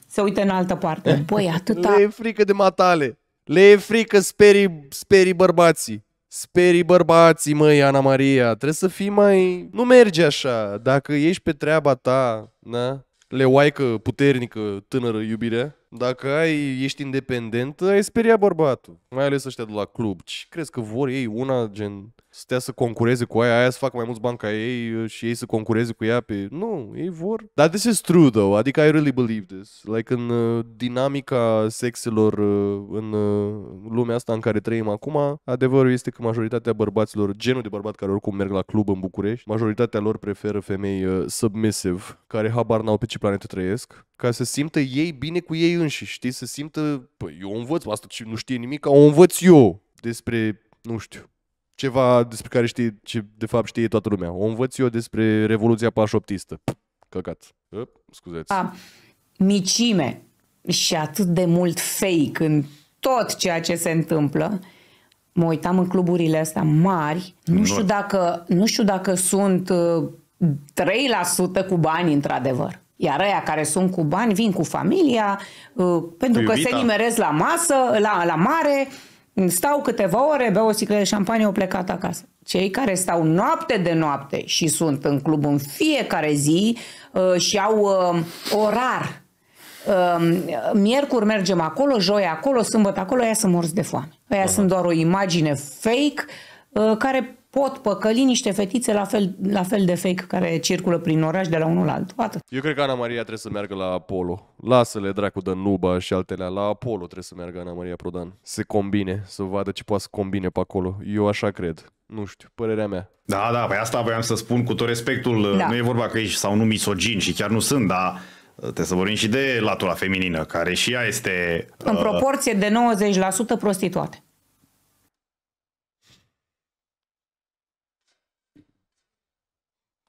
Se uită în altă parte. Eh. Băi, atâta... Le e frică de matale. Le e frică, sperii, sperii bărbații. Sperii bărbații, măi, Ana Maria. Trebuie să fii mai... Nu merge așa. Dacă ești pe treaba ta, na? Le oaică puternică, tânără, iubire. Dacă ai, ești independent, ai speria bărbatul. Mai ales ăștia de la club. Ce crezi că vor ei una, gen, stea să concureze cu aia, aia să facă mai mulți bani ca ei uh, și ei să concureze cu ea pe... Nu, ei vor. Dar this is true, though. Adică I really believe this. Like în uh, dinamica sexelor uh, în uh, lumea asta în care trăim acum, adevărul este că majoritatea bărbaților, genul de bărbat care oricum merg la club în București, majoritatea lor preferă femei uh, submissive, care habar n-au pe ce planetă trăiesc, ca să simtă ei bine cu ei înșiși, știi, să simtă, păi eu o învăț asta, nu știe nimic, o învăț eu despre, nu știu, ceva despre care știe, ce de fapt știe toată lumea. O învăț eu despre Revoluția Pașoptistă. Căcat. Up, scuzați. A, ah, micime și atât de mult fake în tot ceea ce se întâmplă. Mă uitam în cluburile astea mari. Nu știu, dacă, nu știu dacă sunt 3% uh, cu bani, într-adevăr. Iar ăia care sunt cu bani vin cu familia, uh, pentru cu că se nimerez la masă, la, la mare, stau câteva ore, beau o sticlă de șampanie, au plecat acasă. Cei care stau noapte de noapte și sunt în club în fiecare zi uh, și au uh, orar. Um, miercuri mergem acolo, joi acolo, sâmbătă acolo, aia sunt morți de foame. Aia Aha. sunt doar o imagine fake care pot păcăli niște fetițe la fel, la fel de fake care circulă prin oraș de la unul la altul. Atât. Eu cred că Ana Maria trebuie să meargă la Apollo. Lasă-le dracu de Nuba și altele. La Apollo trebuie să meargă Ana Maria Prodan. Se combine, să vadă ce poate să combine pe acolo. Eu așa cred. Nu știu, părerea mea. Da, da, păi asta voiam să spun cu tot respectul. Da. Nu e vorba că ești sau nu misogin și chiar nu sunt, dar uh, Trebuie să vorbim și de latura feminină, care și ea este... În uh, proporție de 90% prostituate.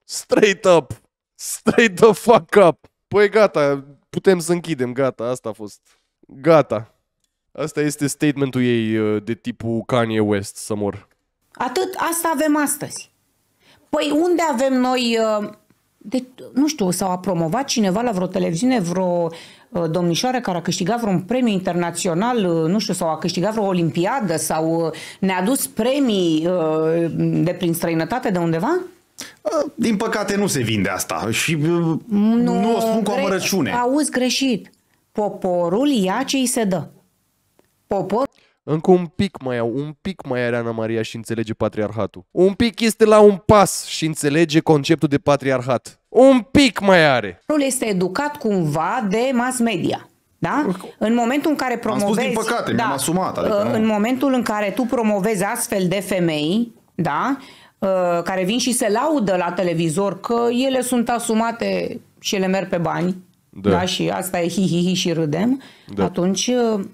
Straight up! Straight the fuck up! Păi gata, putem să închidem, gata, asta a fost. Gata. Asta este statementul ei uh, de tipul Kanye West, să mor. Atât, asta avem astăzi. Păi unde avem noi... Uh, de, nu știu, s-au promovat cineva la vreo televiziune, vreo uh, domnișoară care a câștigat vreun premiu internațional, nu știu, sau a câștigat vreo olimpiadă, sau ne-a dus premii de prin străinătate de undeva? Din păcate nu se vinde asta și uh, nu, nu o spun cu amărăciune. Auzi greșit. Poporul ia ce îi se dă. Popor. Încă un pic mai au, un pic mai are Ana Maria și înțelege patriarhatul. Un pic este la un pas și înțelege conceptul de patriarhat. Un pic mai are. Poporul este educat cumva de mass media. Da? În momentul în care promovezi... Am spus din păcate, da, mi-am asumat. Adică în momentul în care tu promovezi astfel de femei, da? Uh, care vin și se laudă la televizor că ele sunt asumate și ele merg pe bani, da, da și asta e hi-hi-hi și râdem, da. atunci uh,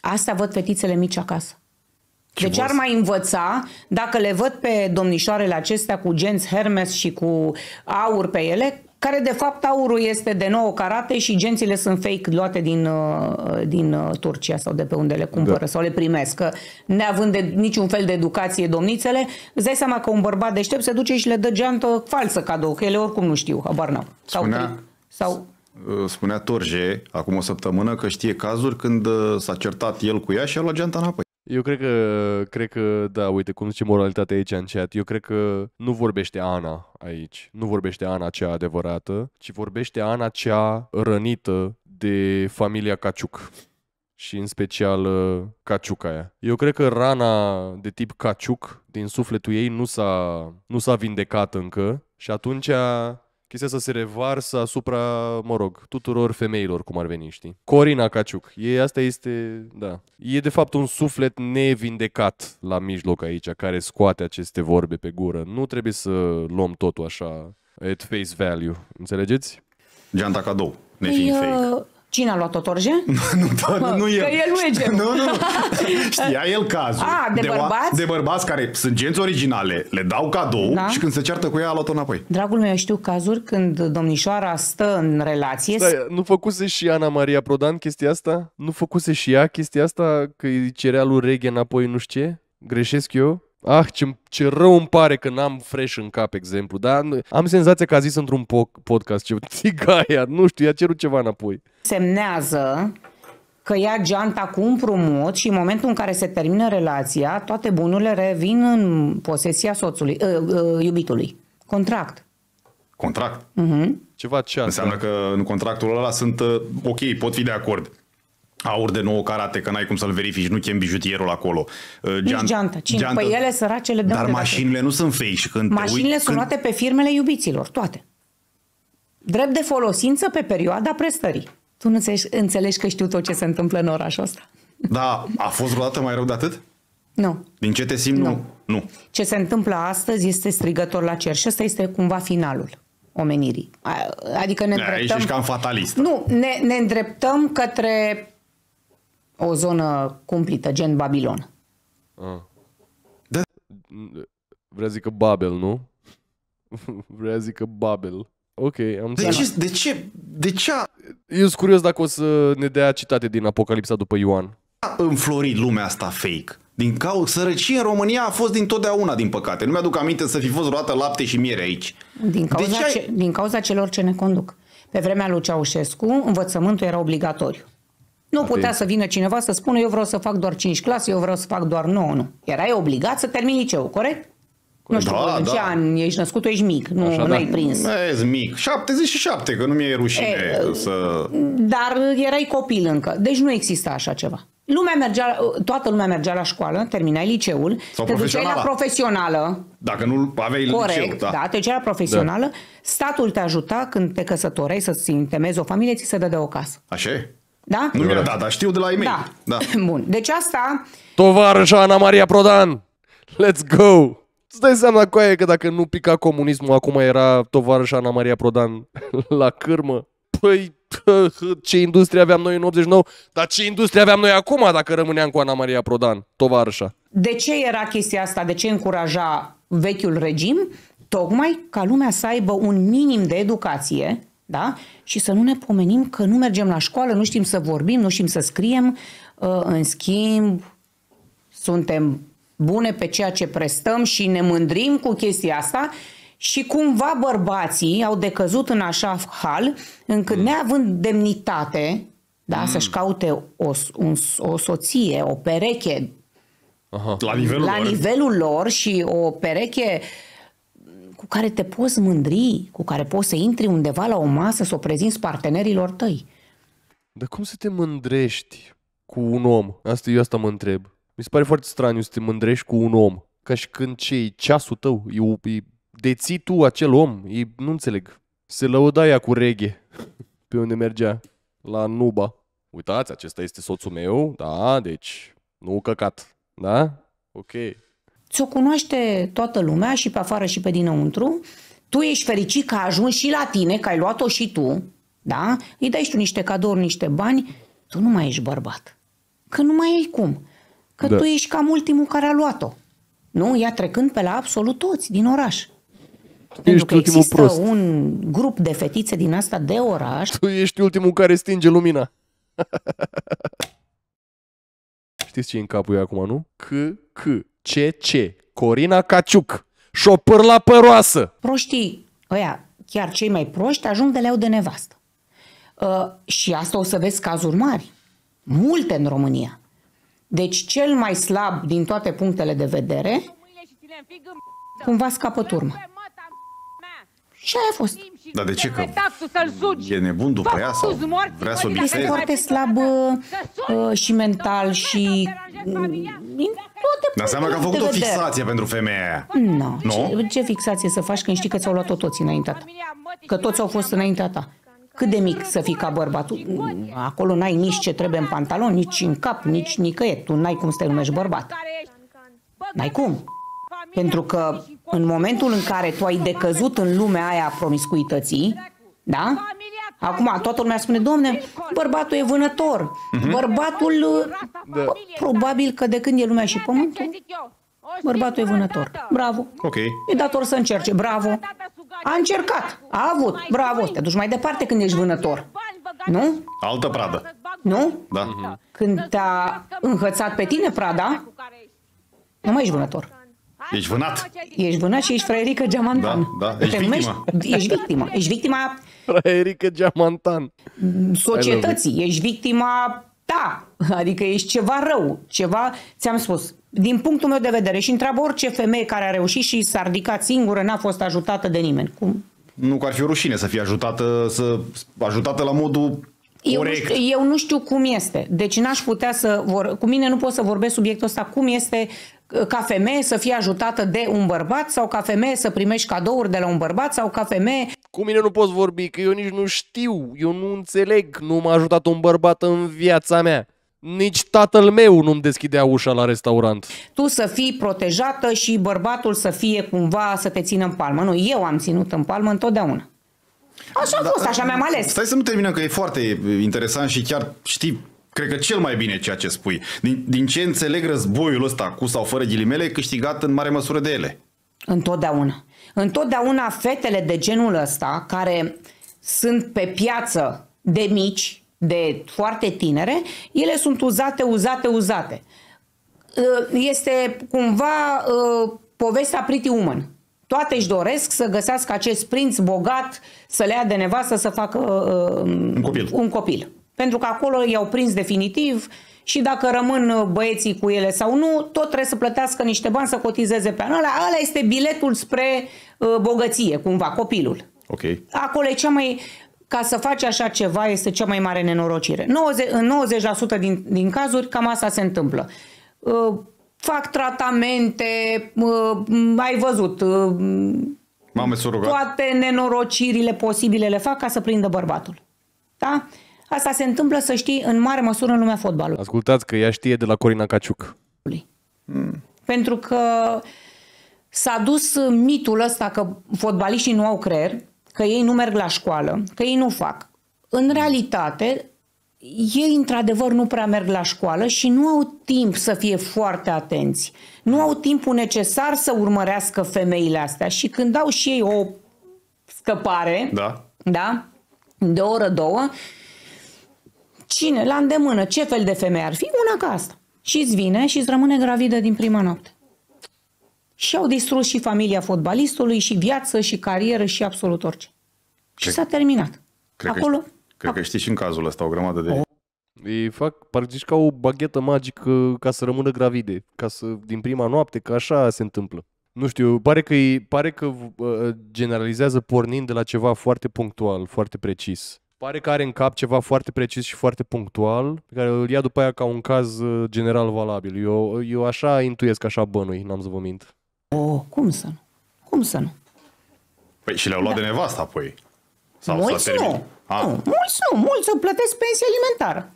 asta văd fetițele mici acasă. Ce Deci ar mai învăța, dacă le văd pe domnișoarele acestea cu genți Hermes și cu aur pe ele, care de fapt aurul este de 9 carate și gențile sunt fake luate din, uh, din uh, Turcia sau de pe unde le cumpără da. sau le primesc. Că neavând de, niciun fel de educație domnițele, îți dai seama că un bărbat deștept se duce și le dă geantă falsă cadou, că ele oricum nu știu, habar n-au. Sau, Spunea... sau uh, spunea Torje acum o săptămână că știe cazuri când s-a certat el cu ea și a luat geanta înapoi. Eu cred că, cred că, da, uite, cum zice moralitatea aici în chat, eu cred că nu vorbește Ana aici, nu vorbește Ana cea adevărată, ci vorbește Ana cea rănită de familia Caciuc și în special uh, Caciuca aia. Eu cred că rana de tip Caciuc din sufletul ei nu s-a, nu s-a vindecat încă și atunci chestia asta se revarsă asupra, mă rog, tuturor femeilor, cum ar veni, știi? Corina Caciuc. E, asta este, da. E de fapt un suflet nevindecat la mijloc aici, care scoate aceste vorbe pe gură. Nu trebuie să luăm totul așa at face value. Înțelegeți? Geanta cadou, nefiind păi, eu... Uh, fake. Cine a luat-o, Torje? Nu, nu, da, nu, nu el. Că el nu e gem. Nu, nu. Știa el cazul. A, de, de bărbați? De bărbați care sunt genți originale, le dau cadou da? și când se ceartă cu ea, a luat-o înapoi. Dragul meu, eu știu cazuri când domnișoara stă în relație. Stai, nu făcuse și Ana Maria Prodan chestia asta? Nu făcuse și ea chestia asta că îi cerea lui Reghe înapoi nu știu ce? Greșesc eu? Ah, ce, ce rău îmi pare că n-am fresh în cap exemplu, dar am senzația că a zis într-un podcast ce țigaia, nu știu, i-a cerut ceva înapoi. Semnează că ia geanta cu un prumut și în momentul în care se termină relația, toate bunurile revin în posesia soțului, uh, uh, iubitului. Contract. Contract? Uh-huh. Ceva ce Înseamnă că în contractul ăla sunt uh, ok, pot fi de acord aur de nouă carate, că n-ai cum să-l verifici, nu chem bijutierul acolo. Uh, geant, Nici geantă, cine? geantă. Păi ele săracele de Dar de mașinile date. nu sunt fake și când Mașinile uit, sunt când... luate pe firmele iubiților, toate. Drept de folosință pe perioada prestării. Tu nu înțelegi că știu tot ce se întâmplă în orașul ăsta. Da, a fost vreodată mai rău de atât? Nu. Din ce te simți? Nu. nu. nu. Ce se întâmplă astăzi este strigător la cer și ăsta este cumva finalul omenirii. Adică ne îndreptăm... Aici ești cam fatalist. Nu, ne, ne îndreptăm către o zonă cumplită, gen Babilon. Ah. Da. Vrea zică Babel, nu? Vrea zică Babel. Ok, am de ce, de ce? De ce? Eu sunt curios dacă o să ne dea citate din Apocalipsa după Ioan. A înflorit lumea asta fake. Din cauza sărăcie în România a fost dintotdeauna, din păcate. Nu mi-aduc aminte să fi fost roată lapte și miere aici. Din cauza, de ce ai... ce, din cauza celor ce ne conduc. Pe vremea lui Ceaușescu, învățământul era obligatoriu. Nu Atunci. putea să vină cineva să spună eu vreau să fac doar 5 clase, eu vreau să fac doar 9, nu. Erai obligat să termini liceul, corect? Nu da, știu, da, în da. ce an ești născut, ești mic, nu Așa, ai da. prins. Ești mic, 77, că nu mi-e rușine e, să... Dar erai copil încă, deci nu exista așa ceva. Lumea mergea, toată lumea mergea la școală, terminai liceul, Sau te duceai la profesională. Dacă nu aveai Corect, liceu, da. da. te duceai la profesională, da. statul te ajuta când te căsătoreai să-ți întemezi o familie, ți se dădea o casă. Așa da? Nu mi-a da. dat, dar știu de la e Da. da. Bun. Deci asta... Tovarășa Ana Maria Prodan! Let's go! Îți dai seama cu aia că dacă nu pica comunismul, acum era tovarășa Ana Maria Prodan la cârmă. Păi, ce industrie aveam noi în 89, dar ce industrie aveam noi acum dacă rămâneam cu Ana Maria Prodan, tovarășa? De ce era chestia asta? De ce încuraja vechiul regim? Tocmai ca lumea să aibă un minim de educație, da? Și să nu ne pomenim că nu mergem la școală, nu știm să vorbim, nu știm să scriem, uh, în schimb suntem bune pe ceea ce prestăm și ne mândrim cu chestia asta și cumva bărbații au decăzut în așa hal încât mm. neavând demnitate da, mm. să-și caute o, un, o soție, o pereche Aha. La, nivelul, la lor. nivelul lor și o pereche uh, care te poți mândri, cu care poți să intri undeva la o masă să o prezinți partenerilor tăi. Dar cum să te mândrești cu un om? Asta eu asta mă întreb. Mi se pare foarte straniu să te mândrești cu un om. Ca și când ce e ceasul tău, e, e, deții tu acel om. E, nu înțeleg. Se lăuda ea cu reghe pe unde mergea, la Nuba. Uitați, acesta este soțul meu, da, deci nu căcat, da? Ok, ți-o cunoaște toată lumea și pe afară și pe dinăuntru, tu ești fericit că a ajuns și la tine, că ai luat-o și tu, da? Îi dai și tu niște cadouri, niște bani, tu nu mai ești bărbat. Că nu mai ai cum. Că da. tu ești cam ultimul care a luat-o. Nu? Ea trecând pe la absolut toți din oraș. Tu Pentru ești că ultimul există prost. un grup de fetițe din asta de oraș. Tu ești ultimul care stinge lumina. Știți ce e în capul ei acum, nu? C, C. CC, Corina Caciuc, O la păroasă. Proștii ăia, chiar cei mai proști, ajung de leu de nevastă. Uh, și asta o să vezi cazuri mari, multe în România. Deci cel mai slab din toate punctele de vedere, cumva scapă turma. Și aia a fost. Dar de ce? Că exact e nebun după ea sau vrea să o Este foarte slab uh, uh, și mental și mm, toate Dar seama că a făcut o fixație pentru femeia aia. Mm, nu. No. Ce, ce fixație să faci când știi că ți-au luat-o toți înaintea ta? Că toți au fost înaintea ta. Cât de mic să fii ca bărbat? Mm, acolo n-ai nici ce trebuie în pantalon, nici în cap, nici nicăieri. Tu n-ai cum să te numești bărbat. N-ai cum. Pentru că în momentul în care tu ai decăzut în lumea aia a promiscuității, da? Acum toată lumea spune, domne, bărbatul e vânător, mhm. bărbatul, da. probabil că de când e lumea și pământul, bărbatul e vânător. Bravo. Ok. E dator să încerce, bravo. A încercat, a avut, bravo. Te duci mai departe când ești vânător, nu? Altă pradă. Nu? Da. Când te-a înhățat pe tine prada, nu mai ești vânător. Ești vânat. Ești vânat și ești fraierică geamantan. Da, da. Ești Te victima. Numești, ești victima. Ești victima... Fraierică geamantan. Societății. Ești victima... ta. Adică ești ceva rău. Ceva... Ți-am spus. Din punctul meu de vedere și întreabă orice femeie care a reușit și s-a ridicat singură, n-a fost ajutată de nimeni. Cum? Nu că ar fi o rușine să fie ajutată, să, ajutată la modul eu nu, știu, eu nu știu cum este. Deci n-aș putea să vor... Cu mine nu pot să vorbesc subiectul ăsta cum este ca femeie să fie ajutată de un bărbat sau ca femeie să primești cadouri de la un bărbat sau ca femeie... Cu mine nu poți vorbi, că eu nici nu știu, eu nu înțeleg, nu m-a ajutat un bărbat în viața mea. Nici tatăl meu nu-mi deschidea ușa la restaurant. Tu să fii protejată și bărbatul să fie cumva să te țină în palmă. Nu, eu am ținut în palmă întotdeauna. Așa a da, fost, așa mi-am da. ales. Stai să nu terminăm, că e foarte interesant și chiar știi cred că cel mai bine ceea ce spui. Din, din ce înțeleg războiul ăsta, cu sau fără ghilimele, e câștigat în mare măsură de ele. Întotdeauna. Întotdeauna fetele de genul ăsta, care sunt pe piață de mici, de foarte tinere, ele sunt uzate, uzate, uzate. Ă, este cumva ă, povestea Pretty Woman. Toate își doresc să găsească acest prinț bogat, să le ia de nevastă să facă uh, un copil. Un copil. Pentru că acolo i-au prins definitiv și dacă rămân uh, băieții cu ele sau nu, tot trebuie să plătească niște bani să cotizeze pe anul ăla. este biletul spre uh, bogăție, cumva, copilul. Ok. Acolo e cea mai... Ca să faci așa ceva este cea mai mare nenorocire. 90, în 90% din, din cazuri cam asta se întâmplă. Uh, fac tratamente, ai văzut, Uh, s toate nenorocirile posibile le fac ca să prindă bărbatul. Da? Asta se întâmplă, să știi, în mare măsură în lumea fotbalului. Ascultați că ea știe de la Corina Caciuc. Mm. Pentru că s-a dus mitul ăsta că fotbaliștii nu au creier, că ei nu merg la școală, că ei nu fac. În hmm. realitate, ei într-adevăr nu prea merg la școală și nu au timp să fie foarte atenți. Nu au timpul necesar să urmărească femeile astea și când au și ei o scăpare, da. Da, de o oră, două, Cine, la îndemână, ce fel de femeie ar fi? Una ca asta. Și îți vine și îți rămâne gravidă din prima noapte. Și au distrus și familia fotbalistului, și viață, și carieră, și absolut orice. și s-a terminat. Cred Acolo... Că, cred că știi și în cazul ăsta o grămadă de... Oh. ei fac, parcă ca o baghetă magică ca să rămână gravide, ca să, din prima noapte, că așa se întâmplă. Nu știu, pare că, pare că uh, generalizează pornind de la ceva foarte punctual, foarte precis. Pare că are în cap ceva foarte precis și foarte punctual, pe care îl ia după aia ca un caz uh, general valabil. Eu, eu așa intuiesc, așa bănui, n-am să vă mint. O, oh, cum să nu? Cum să nu? Păi și le-au luat da. de nevastă apoi. Sau mulți nu. A. Ah. nu. Mulți nu. Mulți au plătesc pensie alimentară.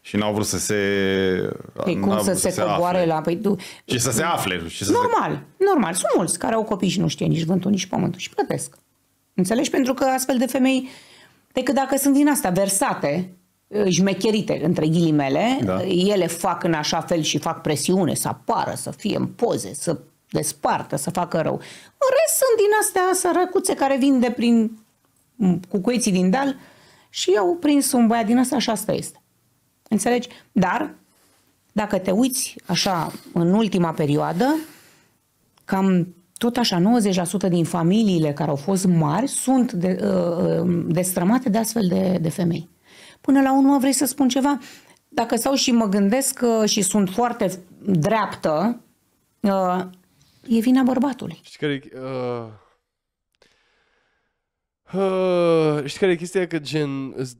Și n-au vrut să se... Păi cum să, se, se coboare afle. la... Păi, tu... Și să se afle. Și să normal, se... normal. Sunt mulți care au copii și nu știe nici vântul, nici pământul și plătesc. Înțelegi? Pentru că astfel de femei decât dacă sunt din asta versate, ă, jmecherite, între ghilimele, da. ele fac în așa fel și fac presiune să apară, să fie în poze, să despartă, să facă rău. În rest sunt din astea sărăcuțe care vin de prin cucuieții din dal și eu prins un băiat din asta așa asta este. Înțelegi? Dar dacă te uiți așa în ultima perioadă, cam tot așa, 90% din familiile care au fost mari sunt de, uh, uh, destrămate de astfel de, de femei. Până la urmă vrei să spun ceva? Dacă stau și mă gândesc uh, și sunt foarte dreaptă, e vina bărbatului. Știi care uh... Uh, știi care e chestia? Că gen,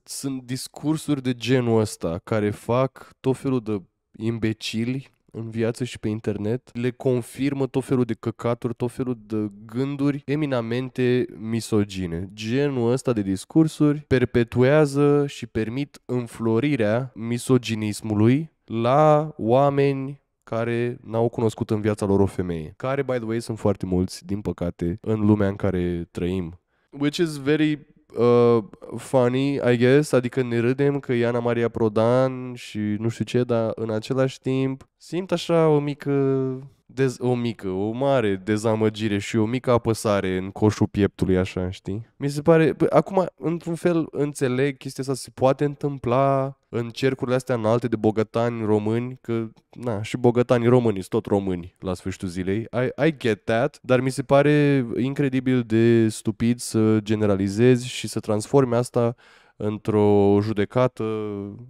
sunt discursuri de genul ăsta care fac tot felul de imbecili în viață și pe internet le confirmă tot felul de căcaturi, tot felul de gânduri eminamente misogine. Genul ăsta de discursuri perpetuează și permit înflorirea misoginismului la oameni care n-au cunoscut în viața lor o femeie. Care, by the way, sunt foarte mulți, din păcate, în lumea în care trăim. Which is very uh, funny, I guess, adică ne râdem că e Ana Maria Prodan și nu știu ce, dar în același timp simt așa o mică dez- o mică, o mare dezamăgire și o mică apăsare în coșul pieptului, așa, știi? Mi se pare, păi, acum, într-un fel, înțeleg chestia asta se poate întâmpla în cercurile astea înalte de bogătani români, că, na, și bogătanii români sunt tot români la sfârșitul zilei. I, I get that, dar mi se pare incredibil de stupid să generalizezi și să transformi asta într-o judecată,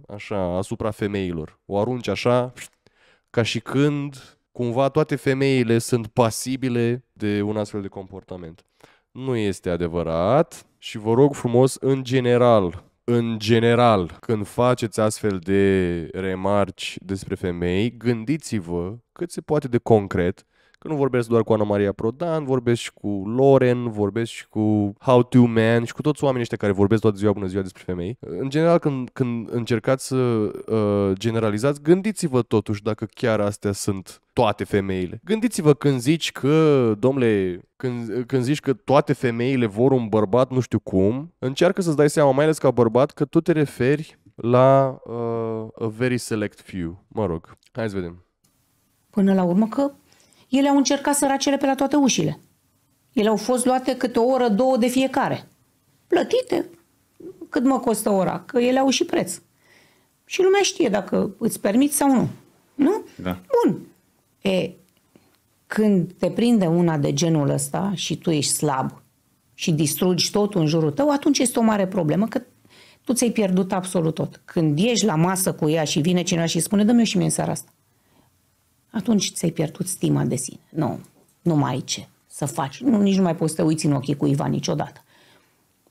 așa, asupra femeilor. O arunci așa, ca și când cumva toate femeile sunt pasibile de un astfel de comportament. Nu este adevărat și vă rog frumos, în general, în general, când faceți astfel de remarci despre femei, gândiți-vă cât se poate de concret Că nu vorbesc doar cu Ana Maria Prodan, vorbesc și cu Loren, vorbesc și cu How To Man și cu toți oamenii ăștia care vorbesc toată ziua bună ziua despre femei. În general, când, când încercați să uh, generalizați, gândiți-vă totuși dacă chiar astea sunt toate femeile. Gândiți-vă când zici că, domnule, când, când zici că toate femeile vor un bărbat nu știu cum, încearcă să-ți dai seama, mai ales ca bărbat, că tu te referi la uh, a very select few. Mă rog, hai să vedem. Până la urmă că ele au încercat să racele pe la toate ușile. Ele au fost luate câte o oră, două de fiecare. Plătite cât mă costă ora, că ele au și preț. Și lumea știe dacă îți permit sau nu. Nu? Da. Bun. E, când te prinde una de genul ăsta și tu ești slab și distrugi totul în jurul tău, atunci este o mare problemă că tu ți-ai pierdut absolut tot. Când ești la masă cu ea și vine cineva și spune, dă-mi și mie în seara asta atunci ți-ai pierdut stima de sine. Nu, nu mai ai ce să faci. Nu, nici nu mai poți să te uiți în ochii cuiva niciodată.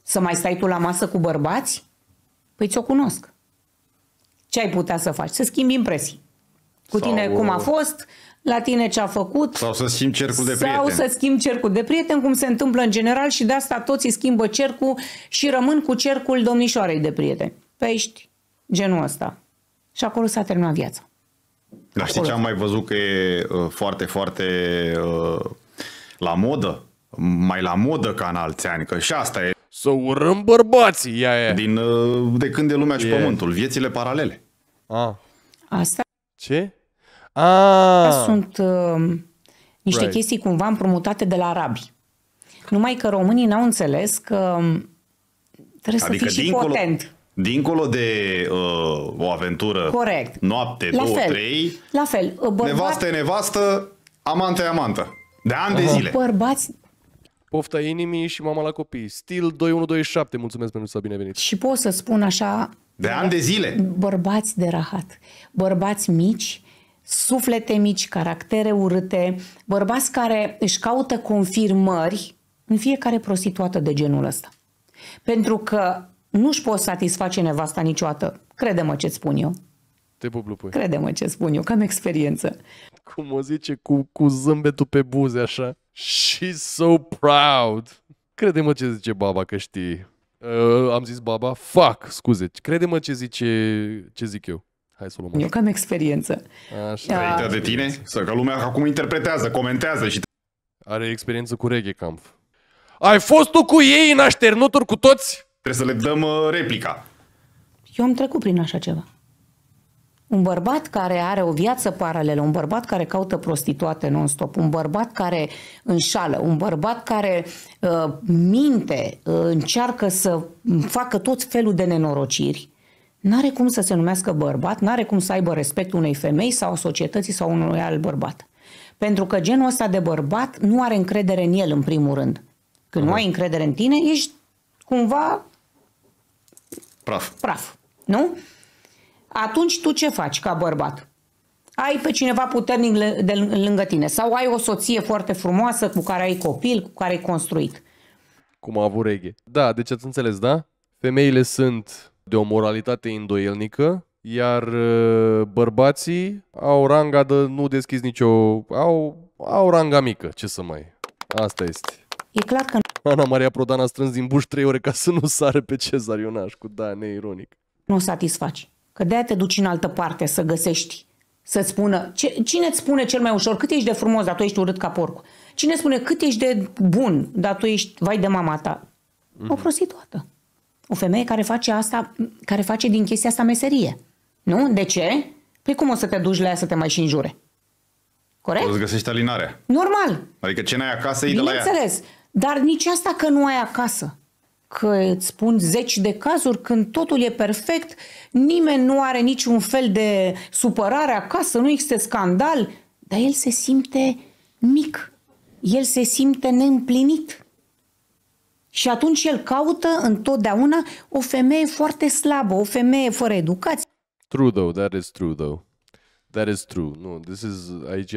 Să mai stai tu la masă cu bărbați? Păi ți-o cunosc. Ce ai putea să faci? Să schimbi impresii. Cu sau, tine cum a fost, la tine ce a făcut. Sau să schimbi cercul de prieteni. Sau să schimbi cercul de prieteni, cum se întâmplă în general și de asta toți îi schimbă cercul și rămân cu cercul domnișoarei de prieteni. Pești, păi genul ăsta. Și acolo s-a terminat viața. Dar știi ce am mai văzut că e uh, foarte, foarte uh, la modă? Mai la modă ca în alți ani, că și asta e. Să urăm bărbații, ea e. Din, uh, de când e lumea și pământul, viețile paralele. A. Asta? Ce? A. Sunt uh, niște right. chestii cumva împrumutate de la arabi. Numai că românii n-au înțeles că um, trebuie adică să fii și dincolo... potent. Dincolo de uh, o aventură, Corect. noapte, la două, fel. trei, la fel. Uh, bărbat... nevastă nevastă, amantă amantă. De ani de zile. Bărbați Pofta inimii și mama la copii. Stil 2127, mulțumesc pentru să bine venit. Și pot să spun așa... De ani de zile. Bărbați de rahat. Bărbați mici, suflete mici, caractere urâte, bărbați care își caută confirmări în fiecare prostituată de genul ăsta. Pentru că nu-și poți satisface nevasta niciodată. Crede-mă ce-ți spun eu. Te bublupui. Crede-mă ce spun eu, că am experiență. Cum o zice, cu, cu zâmbetul pe buze așa. She's so proud. Crede-mă ce zice baba, că știi. Uh, am zis baba, fac, scuze. Crede-mă ce zice, ce zic eu. Hai să o luăm. Eu că am experiență. Așa. Da. Trăită de tine? Să că lumea acum interpretează, comentează și... Are experiență cu reggae camp. Ai fost tu cu ei în așternuturi cu toți? Trebuie să le dăm uh, replica. Eu am trecut prin așa ceva. Un bărbat care are o viață paralelă, un bărbat care caută prostituate non-stop, un bărbat care înșală, un bărbat care uh, minte, uh, încearcă să facă tot felul de nenorociri, n-are cum să se numească bărbat, n-are cum să aibă respect unei femei sau a societății sau unui alt bărbat. Pentru că genul ăsta de bărbat nu are încredere în el, în primul rând. Când nu ai încredere în tine, ești cumva Praf. Praf. Nu? Atunci tu ce faci ca bărbat? Ai pe cineva puternic de lângă tine sau ai o soție foarte frumoasă cu care ai copil, cu care ai construit. Cum a avut reghe. Da, deci ați înțeles, da? Femeile sunt de o moralitate îndoielnică, iar uh, bărbații au ranga de nu deschis nicio... au, au ranga mică, ce să mai... Asta este. E clar că... Ana Maria Prodan a strâns din buș trei ore ca să nu sară pe Cezar Ionașcu, da, neironic. Nu satisfaci, că de te duci în altă parte să găsești să spună, ce, cine îți spune cel mai ușor cât ești de frumos, dar tu ești urât ca porc. Cine spune cât ești de bun, dar tu ești, vai de mama ta? Mm-hmm. O prostituată. O femeie care face asta, care face din chestia asta meserie. Nu? De ce? Păi cum o să te duci la ea să te mai și înjure? Corect? O să găsești alinarea. Normal. Adică ce n-ai acasă, e de la ea. Bineînțeles. Dar nici asta că nu ai acasă. Că îți spun zeci de cazuri când totul e perfect, nimeni nu are niciun fel de supărare acasă, nu există scandal, dar el se simte mic, el se simte neîmplinit. Și atunci el caută întotdeauna o femeie foarte slabă, o femeie fără educație. True though, that is true though. That is true. Nu, this is, aici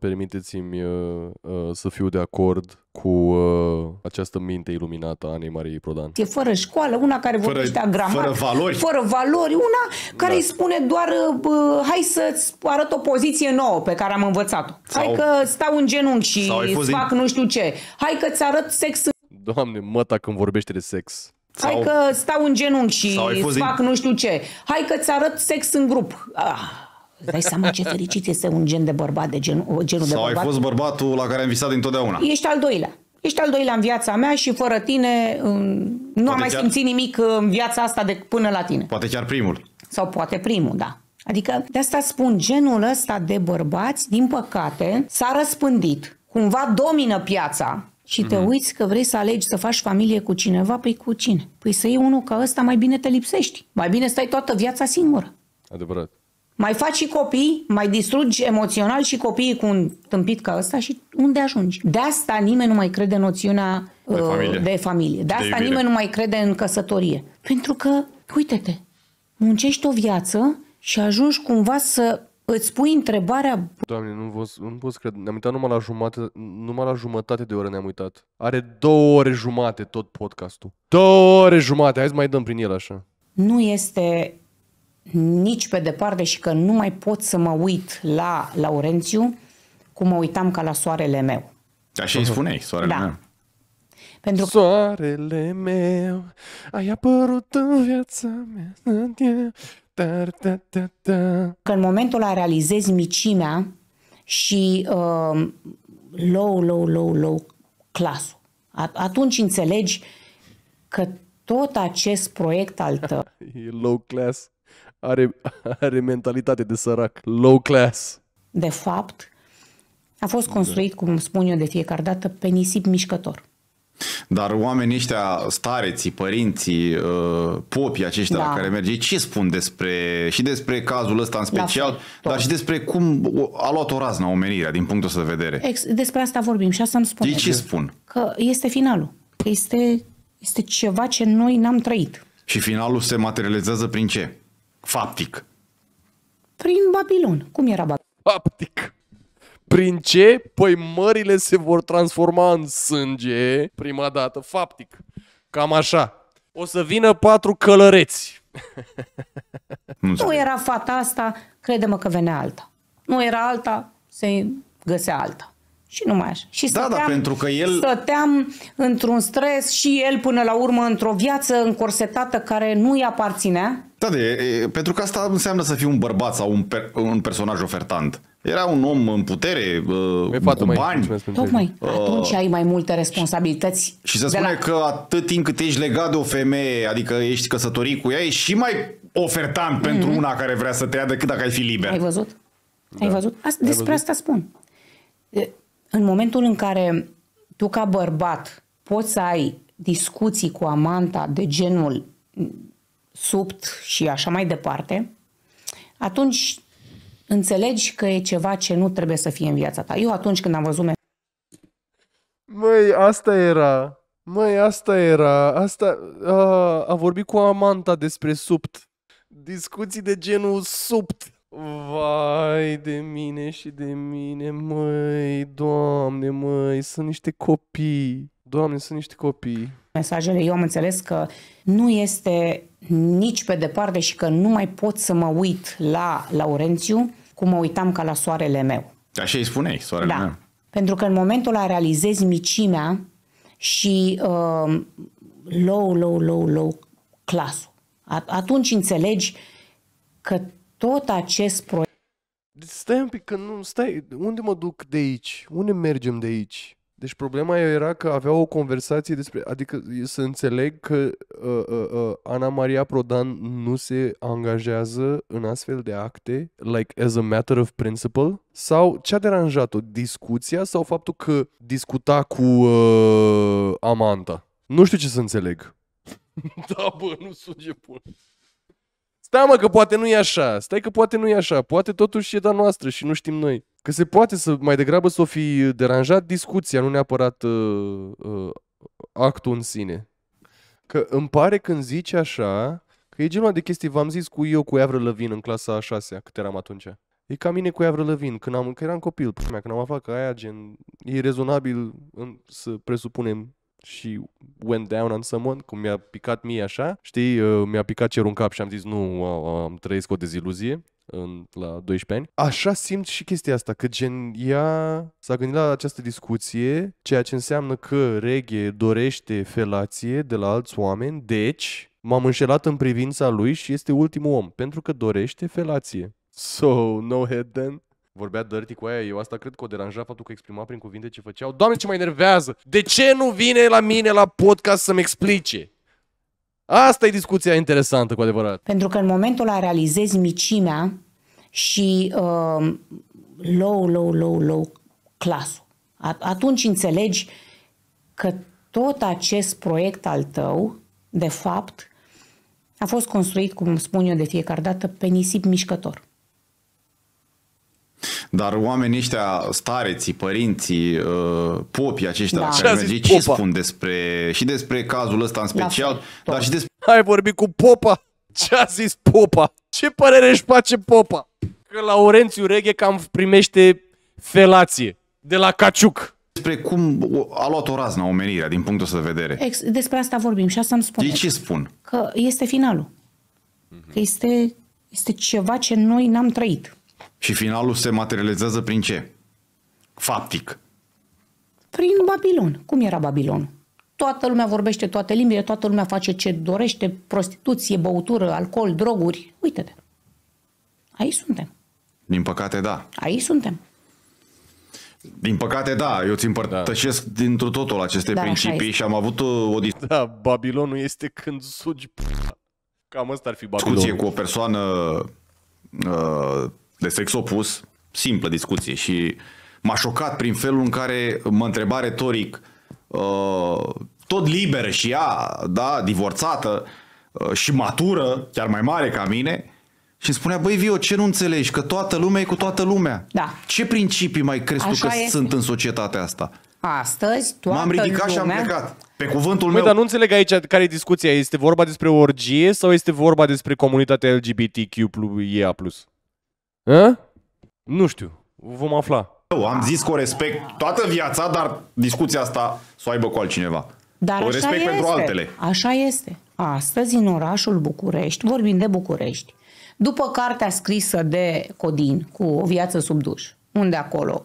permiteți-mi uh, uh, să fiu de acord cu uh, această minte iluminată a Anei Mariei Prodan. E fără școală, una care vorbește fără, agramat, fără valori. fără valori, una care da. îi spune doar uh, uh, hai să-ți arăt o poziție nouă pe care am învățat-o. Sau... Hai că stau în genunchi și îți fac din... nu știu ce. Hai că-ți arăt sex în... Doamne, măta când vorbește de sex. Sau... Hai că stau în genunchi și îți fac din... nu știu ce. Hai că-ți arăt sex în grup. Ah. Îți dai seama ce fericit este un gen de bărbat, de gen, genul Sau de bărbat. ai fost bărbatul la care am visat dintotdeauna. Ești al doilea. Ești al doilea în viața mea și fără tine nu poate am mai chiar... simțit nimic în viața asta de până la tine. Poate chiar primul. Sau poate primul, da. Adică de asta spun, genul ăsta de bărbați, din păcate, s-a răspândit. Cumva domină piața și te mm-hmm. uiți că vrei să alegi să faci familie cu cineva, păi cu cine? Păi să iei unul ca ăsta, mai bine te lipsești. Mai bine stai toată viața singură. Adevărat. Mai faci și copii, mai distrugi emoțional și copiii cu un tâmpit ca ăsta și unde ajungi? De asta nimeni nu mai crede în noțiunea de uh, familie. De, familie. de asta de nimeni nu mai crede în căsătorie. Pentru că, uite-te, muncești o viață și ajungi cumva să îți pui întrebarea... Doamne, nu, pot, nu pot să cred. Ne-am uitat numai la, jumate, numai la jumătate de oră ne-am uitat. Are două ore jumate tot podcastul. Două ore jumate. Hai să mai dăm prin el așa. Nu este nici pe departe și că nu mai pot să mă uit la Laurențiu cum mă uitam ca la soarele meu. Așa da, și îi spuneai, soarele da. meu. Pentru că... Soarele meu, ai apărut în viața mea, sunt Dar, da, da, da. Că în momentul ăla realizezi micimea și uh, low, low, low, low clasul. Atunci înțelegi că tot acest proiect al tău... e low class. Are, are mentalitate de sărac, low class. De fapt, a fost construit, cum spun eu de fiecare dată, pe nisip mișcător. Dar oamenii ăștia, stareții, părinții, uh, popii aceștia da. la care merge, ce spun despre și despre cazul ăsta în special, fel, dar și despre cum a luat o razna omenirea din punctul ăsta de vedere? Ex- despre asta vorbim și asta îmi spune. De ce spun? Că este finalul. Că este, este ceva ce noi n-am trăit. Și finalul se materializează prin ce? Faptic. Prin Babilon. Cum era Babilon? Faptic. Prin ce? Păi mările se vor transforma în sânge prima dată. Faptic. Cam așa. O să vină patru călăreți. nu era fata asta, crede-mă că venea alta. Nu era alta, se găsea alta și nu mai așa. Și da, da, stăteam, da, pentru că el... stăteam într-un stres și el până la urmă într-o viață încorsetată care nu îi aparținea. Da, de, e, pentru că asta înseamnă să fii un bărbat sau un, per, un personaj ofertant. Era un om în putere, uh, cu mai bani. Tocmai, uh, atunci ai mai multe responsabilități. Și se spune la... că atât timp cât ești legat de o femeie, adică ești căsătorit cu ea, ești și mai ofertant mm-hmm. pentru una care vrea să te ia decât dacă ai fi liber. Ai văzut? Da. Ai văzut? Asta, ai despre văzut? asta spun în momentul în care tu ca bărbat poți să ai discuții cu amanta de genul subt și așa mai departe, atunci înțelegi că e ceva ce nu trebuie să fie în viața ta. Eu atunci când am văzut me- Măi, asta era. Măi, asta era. Asta a, a vorbit cu amanta despre subt. Discuții de genul subt. Vai de mine și de mine, măi, doamne, măi, sunt niște copii. Doamne, sunt niște copii. Mesajele, eu am înțeles că nu este nici pe departe și că nu mai pot să mă uit la Laurențiu cum mă uitam ca la soarele meu. Așa îi spuneai, soarele da. meu. Pentru că în momentul ăla realizezi micimea și uh, low, low, low, low clasul. Atunci înțelegi că tot acest proiect deci Stai un pic, că nu, stai, unde mă duc de aici? Unde mergem de aici? Deci problema era că avea o conversație despre, adică să înțeleg că uh, uh, uh, Ana Maria Prodan nu se angajează în astfel de acte, like as a matter of principle, sau ce a deranjat-o, discuția sau faptul că discuta cu uh, amanta? Nu știu ce să înțeleg. da, bă, nu suge pune. Stai mă că poate nu e așa, stai că poate nu e așa, poate totuși e da noastră și nu știm noi. Că se poate să mai degrabă să o fi deranjat discuția, nu neapărat uh, uh, actul în sine. Că îmi pare când zici așa, că e genul de chestii, v-am zis cu eu cu Evră Lăvin în clasa a șasea, cât eram atunci. E ca mine cu Evră Lăvin, când, am, când eram copil, mea, când am aflat că aia gen, e rezonabil în, să presupunem și went down on someone, cum mi-a picat mie așa, știi, uh, mi-a picat cerul în cap și am zis nu, uh, uh, am trăiesc o deziluzie în, la 12 ani. Așa simt și chestia asta, că gen ea s-a gândit la această discuție, ceea ce înseamnă că reghe dorește felație de la alți oameni, deci m-am înșelat în privința lui și este ultimul om, pentru că dorește felație. So, no head then? vorbea dirty cu aia, eu asta cred că o deranja faptul că exprima prin cuvinte ce făceau. Doamne, ce mă enervează! De ce nu vine la mine la podcast să-mi explice? Asta e discuția interesantă cu adevărat. Pentru că în momentul la realizezi micimea și uh, low, low, low, low clasul, atunci înțelegi că tot acest proiect al tău, de fapt, a fost construit, cum spun eu de fiecare dată, pe nisip mișcător. Dar oamenii ăștia, stareții, părinții, uh, popii aceștia da. care zis ce popa? spun despre, și despre cazul ăsta în special, da, dar și despre... Hai vorbit cu popa! Ce a zis popa? Ce părere își face popa? Că Laurențiu Reghe cam primește felație de la Caciuc despre cum a luat o raznă omenirea din punctul ăsta de vedere. Ex- despre asta vorbim și asta îmi spun. Ei ce spun? Că este finalul. Că este, este ceva ce noi n-am trăit. Și finalul se materializează prin ce? Faptic. Prin Babilon. Cum era Babilon? Toată lumea vorbește toate limbile, toată lumea face ce dorește, prostituție, băutură, alcool, droguri. Uite-te. Aici suntem. Din păcate, da. Aici suntem. Din păcate, da, eu ți împărtășesc da. dintr totul aceste da, principii și am avut uh, o discuție. Da, Babilonul este când sugi. Cam asta ar fi Babilonul. Discuție cu o persoană uh, de sex opus, simplă discuție și m-a șocat prin felul în care mă întreba retoric uh, tot liberă și ea, da, divorțată uh, și matură, chiar mai mare ca mine, și îmi spunea, băi Vio, ce nu înțelegi? Că toată lumea e cu toată lumea. Da. Ce principii mai crezi tu că este. sunt în societatea asta? Astăzi, toată M-am ridicat lumea... și am plecat. Pe cuvântul Măi, meu... dar nu înțeleg aici care e discuția. Este vorba despre orgie sau este vorba despre comunitatea LGBTQIA+. A? Ă? Nu știu. Vom afla. Eu am zis că o respect toată viața, dar discuția asta să o aibă cu altcineva. Dar o așa respect este. pentru altele. Așa este. Astăzi, în orașul București, vorbim de București, după cartea scrisă de Codin cu O viață sub duș, unde acolo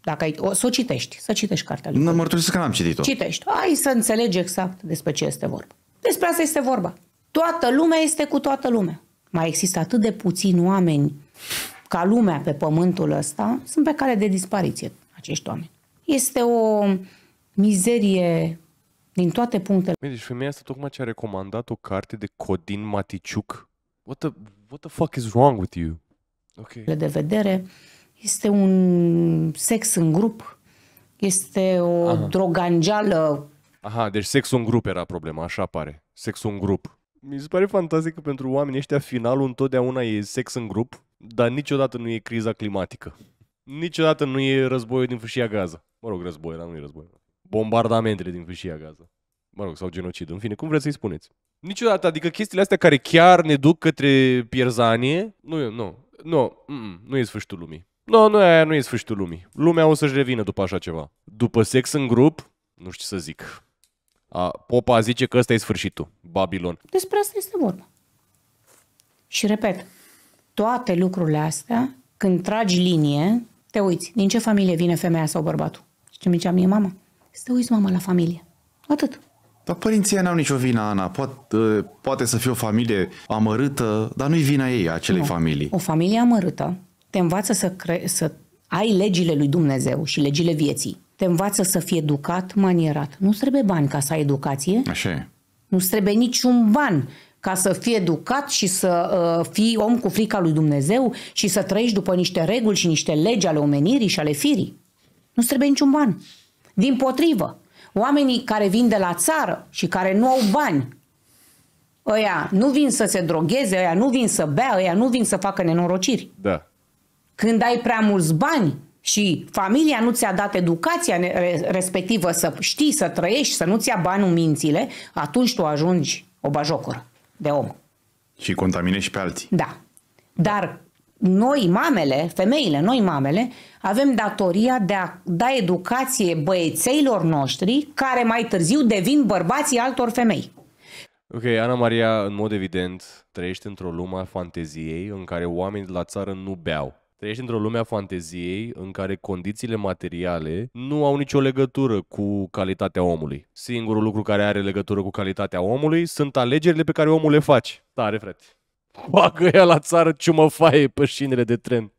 dacă ai, o, să o citești, să citești cartea lui. Nu mărturisesc că n-am citit-o. Citești. Ai să înțelegi exact despre ce este vorba. Despre asta este vorba. Toată lumea este cu toată lumea mai există atât de puțini oameni ca lumea pe pământul ăsta, sunt pe cale de dispariție acești oameni. Este o mizerie din toate punctele. Deci femeia asta tocmai ce a recomandat o carte de Codin Maticiuc. What the, what the fuck is wrong with you? Ok. De vedere, este un sex în grup, este o Aha. drogangeală. Aha, deci sexul în grup era problema, așa pare. Sexul în grup. Mi se pare fantastic că pentru oamenii ăștia finalul întotdeauna e sex în grup, dar niciodată nu e criza climatică. Niciodată nu e războiul din fâșia Gaza. Mă rog, război, dar nu e război. Bombardamentele din fâșia Gaza. Mă rog, sau genocidul. În fine, cum vreți să-i spuneți. Niciodată, adică chestiile astea care chiar ne duc către pierzanie, nu, nu, nu, nu e sfârșitul lumii. Nu, nu, aia nu e sfârșitul lumii. Lumea o să-și revină după așa ceva. După sex în grup, nu știu ce să zic. A, popa zice că ăsta e sfârșitul, Babilon. Despre asta este vorba. Și repet, toate lucrurile astea, când tragi linie, te uiți din ce familie vine femeia sau bărbatul. Și ce mi zicea mie mama? Să te uiți, mama, la familie. Atât. Dar părinții n-au nicio vină, Ana. Poate, ă, poate să fie o familie amărâtă, dar nu-i vina ei, acelei nu. familii. O familie amărâtă te învață să, cre- să ai legile lui Dumnezeu și legile vieții te învață să fii educat, manierat. nu trebuie bani ca să ai educație. Așa e. nu trebuie niciun ban ca să fii educat și să uh, fii om cu frica lui Dumnezeu și să trăiești după niște reguli și niște legi ale omenirii și ale firii. nu trebuie niciun ban. Din potrivă, oamenii care vin de la țară și care nu au bani, ăia nu vin să se drogheze, ăia nu vin să bea, ăia nu vin să facă nenorociri. Da. Când ai prea mulți bani, și familia nu ți-a dat educația respectivă să știi, să trăiești, să nu ți ia banul mințile, atunci tu ajungi o bajocură de om. Și contaminezi pe alții. Da. Dar noi, mamele, femeile, noi, mamele, avem datoria de a da educație băiețeilor noștri care mai târziu devin bărbații altor femei. Ok, Ana Maria, în mod evident, trăiește într-o lume a fanteziei în care oamenii de la țară nu beau. Trăiești într-o lume a fanteziei în care condițiile materiale nu au nicio legătură cu calitatea omului. Singurul lucru care are legătură cu calitatea omului sunt alegerile pe care omul le face. Tare, frate. Bagă ea la țară mă faie pe șinele de tren.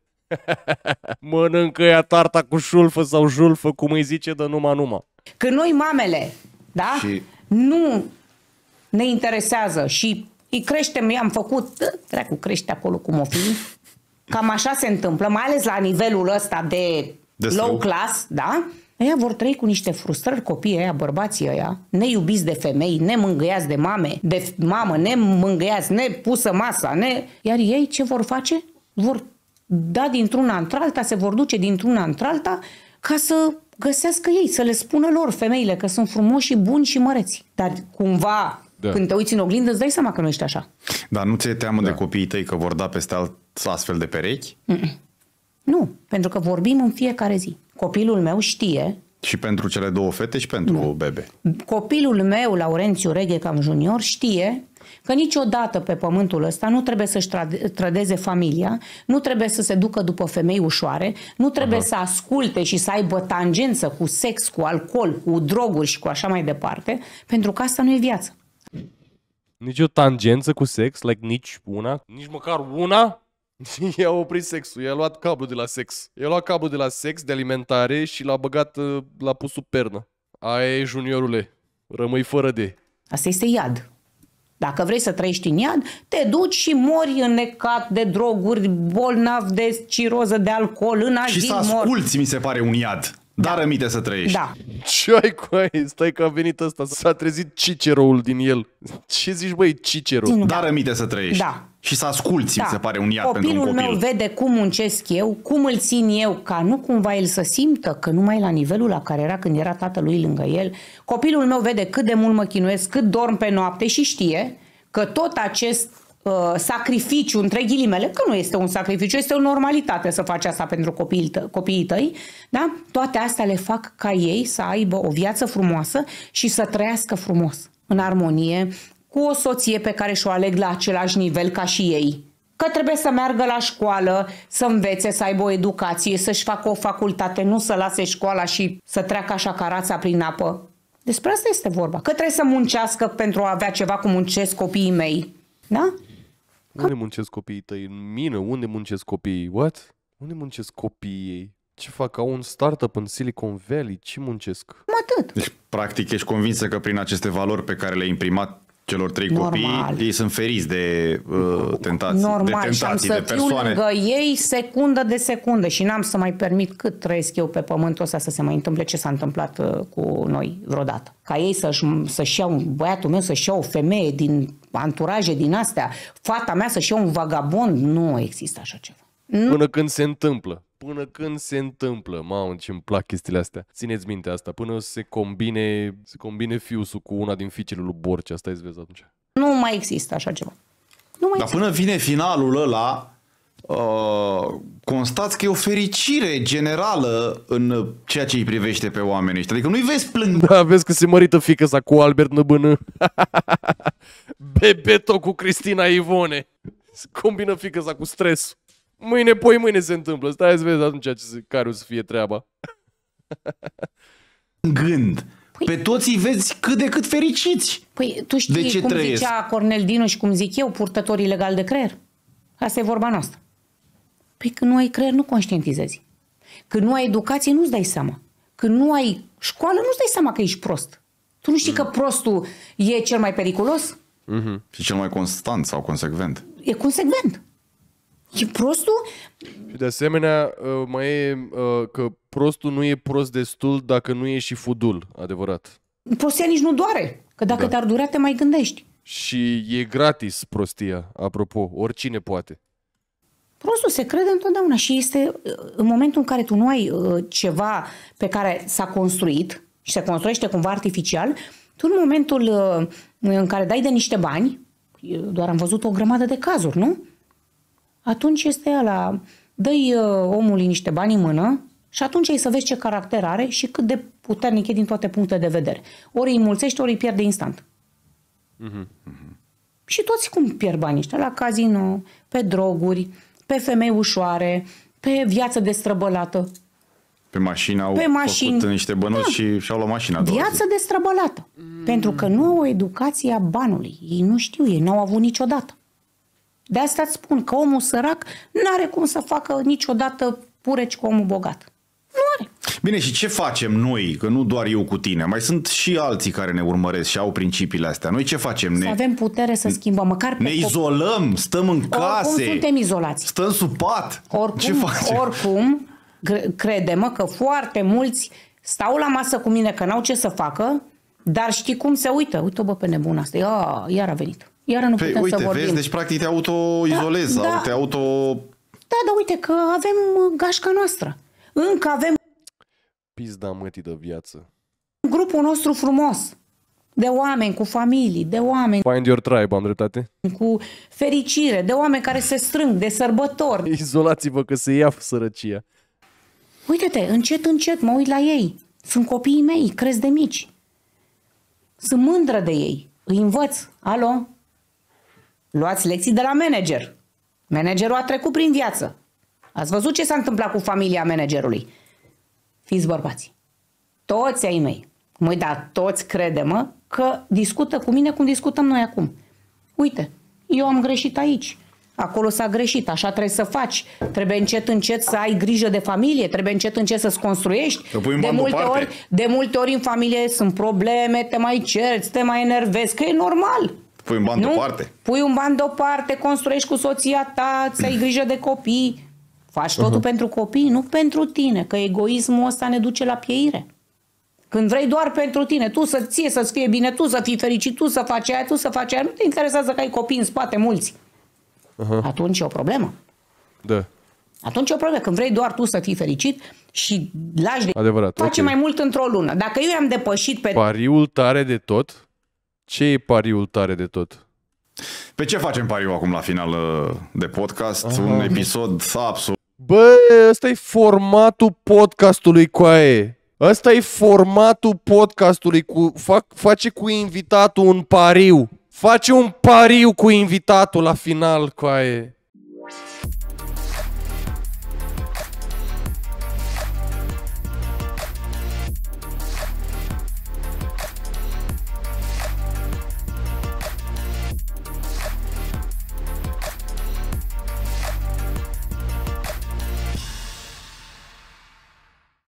Mănâncă ea tarta cu șulfă sau julfă, cum îi zice de numa numa. Că noi mamele, da? Și... Nu ne interesează și îi creștem, i-am făcut, ă, dracu crește acolo cum o fi, Cam așa se întâmplă, mai ales la nivelul ăsta de, de low class, da? Ei vor trăi cu niște frustrări copiii ăia, bărbații ăia, neiubiți de femei, nemângâiați de mame, de mamă, nemângâiați, nepusă masa, ne... Iar ei ce vor face? Vor da dintr-una într-alta, se vor duce dintr-una într-alta ca să găsească ei, să le spună lor femeile că sunt frumoși și buni și măreți. Dar cumva da. Când te uiți în oglindă, îți dai seama că nu ești așa. Dar nu ți-e teamă da. de copiii tăi că vor da peste alt, astfel de perechi? Mm-mm. Nu, pentru că vorbim în fiecare zi. Copilul meu știe... Și pentru cele două fete și pentru nu. bebe. Copilul meu, Laurențiu Reghe Cam Junior, știe că niciodată pe pământul ăsta nu trebuie să-și trădeze familia, nu trebuie să se ducă după femei ușoare, nu trebuie Aha. să asculte și să aibă tangență cu sex, cu alcool, cu droguri și cu așa mai departe, pentru că asta nu e viață. Nici o tangență cu sex, like nici una, nici măcar una. I-a oprit sexul, i-a luat cablu de la sex. I-a luat cablu de la sex, de alimentare și l-a băgat, uh, l-a pus sub pernă. Aia e juniorule, rămâi fără de. Asta este iad. Dacă vrei să trăiești în iad, te duci și mori înnecat de droguri, bolnav de ciroză, de alcool, în Și să asculti mi se pare, un iad. Da. Dar da. rămite să trăiești. Da. Ce ai cu ai? Stai că a venit ăsta, s-a trezit Ciceroul din el. Ce zici, băi, Cicero? Din Dar rămite să trăiești. Da. Și să asculți, da. mi se pare un iad Copilul pentru un copil. meu vede cum muncesc eu, cum îl țin eu, ca nu cumva el să simtă că nu mai la nivelul la care era când era tatălui lângă el. Copilul meu vede cât de mult mă chinuiesc, cât dorm pe noapte și știe că tot acest Uh, sacrificiu, între ghilimele, că nu este un sacrificiu, este o normalitate să faci asta pentru copiii, tă, copiii tăi, da? toate astea le fac ca ei să aibă o viață frumoasă și să trăiască frumos, în armonie, cu o soție pe care și-o aleg la același nivel ca și ei. Că trebuie să meargă la școală, să învețe, să aibă o educație, să-și facă o facultate, nu să lase școala și să treacă așa carața prin apă. Despre asta este vorba. Că trebuie să muncească pentru a avea ceva cum muncesc copiii mei. Da? Unde muncesc copiii tăi? În mină? Unde muncesc copiii? What? Unde muncesc copiii ei? Ce fac? Au un startup în Silicon Valley? Ce muncesc? Mă atât. Deci, practic, ești convinsă că prin aceste valori pe care le-ai imprimat celor trei Normal. copii, ei sunt feriți de uh, tentații, Normal. de tentații, și am să de persoane. Fiu lângă ei secundă de secundă și n-am să mai permit cât trăiesc eu pe pământul ăsta să se mai întâmple ce s-a întâmplat uh, cu noi vreodată. Ca ei să-și, să-și iau, băiatul meu să-și iau o femeie din anturaje din astea, fata mea să-și un vagabond, nu există așa ceva. Nu. Până când se întâmplă. Până când se întâmplă, mamă, ce îmi plac chestiile astea. Țineți minte asta, până se combine, se combine fiusul cu una din fiicele lui Borcea, asta vezi atunci. Nu mai există așa ceva. Nu mai Dar există. până vine finalul ăla, Uh, constați că e o fericire generală în ceea ce îi privește pe oamenii ăștia. Adică nu-i vezi plâng. Da, vezi că se mărită fică sa cu Albert Năbână. Bebeto cu Cristina Ivone. Se combină fică sa cu stres. Mâine, poi mâine se întâmplă. Stai să vezi atunci ce, care o să fie treaba. Gând. Păi, pe toți îi vezi cât de cât fericiți. Păi tu știi de ce cum trăiesc? zicea Cornel Dinu și cum zic eu, purtătorii legal de creier? Asta e vorba noastră. Păi când nu ai creier, nu conștientizezi. Când nu ai educație, nu-ți dai seama. Când nu ai școală, nu-ți dai seama că ești prost. Tu nu știi mm-hmm. că mm. prostul e cel mai periculos? Mm-hmm. Și cel mai constant sau consecvent. E consecvent. E prostul? Și de asemenea, uh, mai e uh, că prostul nu e prost destul dacă nu e și fudul, adevărat. Prostia nici nu doare, că dacă da. te-ar durea te mai gândești. Și e gratis prostia, apropo, oricine poate. Prostul se crede întotdeauna și este în momentul în care tu nu ai uh, ceva pe care s-a construit și se construiește cumva artificial, tu în momentul uh, în care dai de niște bani, doar am văzut o grămadă de cazuri, nu? Atunci este la dă-i uh, omului niște bani în mână și atunci ai să vezi ce caracter are și cât de puternic e din toate punctele de vedere. Ori îi mulțești, ori îi pierde instant. Mm-hmm. Și toți cum pierd banii ăștia? La casino, pe droguri, pe femei ușoare, pe viață destrăbălată. Pe mașină au pe mașini. făcut niște bănuți da. și și-au luat mașina. Viață destrăbălată. Mm. Pentru că nu au educația banului. Ei nu știu, ei n-au avut niciodată. De asta îți spun că omul sărac nu are cum să facă niciodată pureci cu omul bogat. Nu are. Bine, și ce facem noi, că nu doar eu cu tine, mai sunt și alții care ne urmăresc și au principiile astea. Noi ce facem? Ne... Să avem putere să schimbăm, măcar pe Ne izolăm, stăm în case. Oricum suntem izolați. Stăm sub pat. Oricum, ce facem? oricum crede-mă că foarte mulți stau la masă cu mine că n-au ce să facă, dar știi cum se uită. Uite-o bă pe nebuna asta, Ia, iar a venit. Iar nu păi, putem uite, să vorbim. Vezi, deci practic te auto-izolezi da, sau da. te auto... Da, dar uite că avem uh, gașca noastră. Încă avem pizda mătii de viață. grupul nostru frumos de oameni cu familii, de oameni Find your tribe, am dreptate. cu fericire, de oameni care se strâng, de sărbători. Izolați-vă că se ia sărăcia. Uite-te, încet, încet mă uit la ei. Sunt copiii mei, cresc de mici. Sunt mândră de ei. Îi învăț. Alo? Luați lecții de la manager. Managerul a trecut prin viață. Ați văzut ce s-a întâmplat cu familia managerului. Fiți bărbați. Toți ai mei. Măi, da, toți credem că discută cu mine cum discutăm noi acum. Uite, eu am greșit aici. Acolo s-a greșit, așa trebuie să faci. Trebuie încet, încet să ai grijă de familie, trebuie încet, încet să-ți construiești. Să de, multe ori, de multe ori în familie sunt probleme, te mai cerți, te mai enervezi, că e normal. Pui un ban deoparte. Pui un ban deoparte, construiești cu soția ta, să ai grijă de copii. Faci totul uh-huh. pentru copii, nu pentru tine, că egoismul ăsta ne duce la pieire. Când vrei doar pentru tine, tu să ție să-ți fie bine, tu să fii fericit, tu să faci aia, tu să faci aia, nu te interesează că ai copii în spate mulți. Uh-huh. Atunci e o problemă. Da. Atunci e o problemă. Când vrei doar tu să fii fericit și lași de... Adevărat, face okay. mai mult într-o lună. Dacă eu am depășit pe... Pariul tare de tot? Ce e pariul tare de tot? Pe ce facem pariu acum la final uh, de podcast? Uh-huh. Un episod absolut... Bă, ăsta e formatul podcastului cu aie. Ăsta e formatul podcastului cu fac, face cu invitatul un pariu. Face un pariu cu invitatul la final cu aie.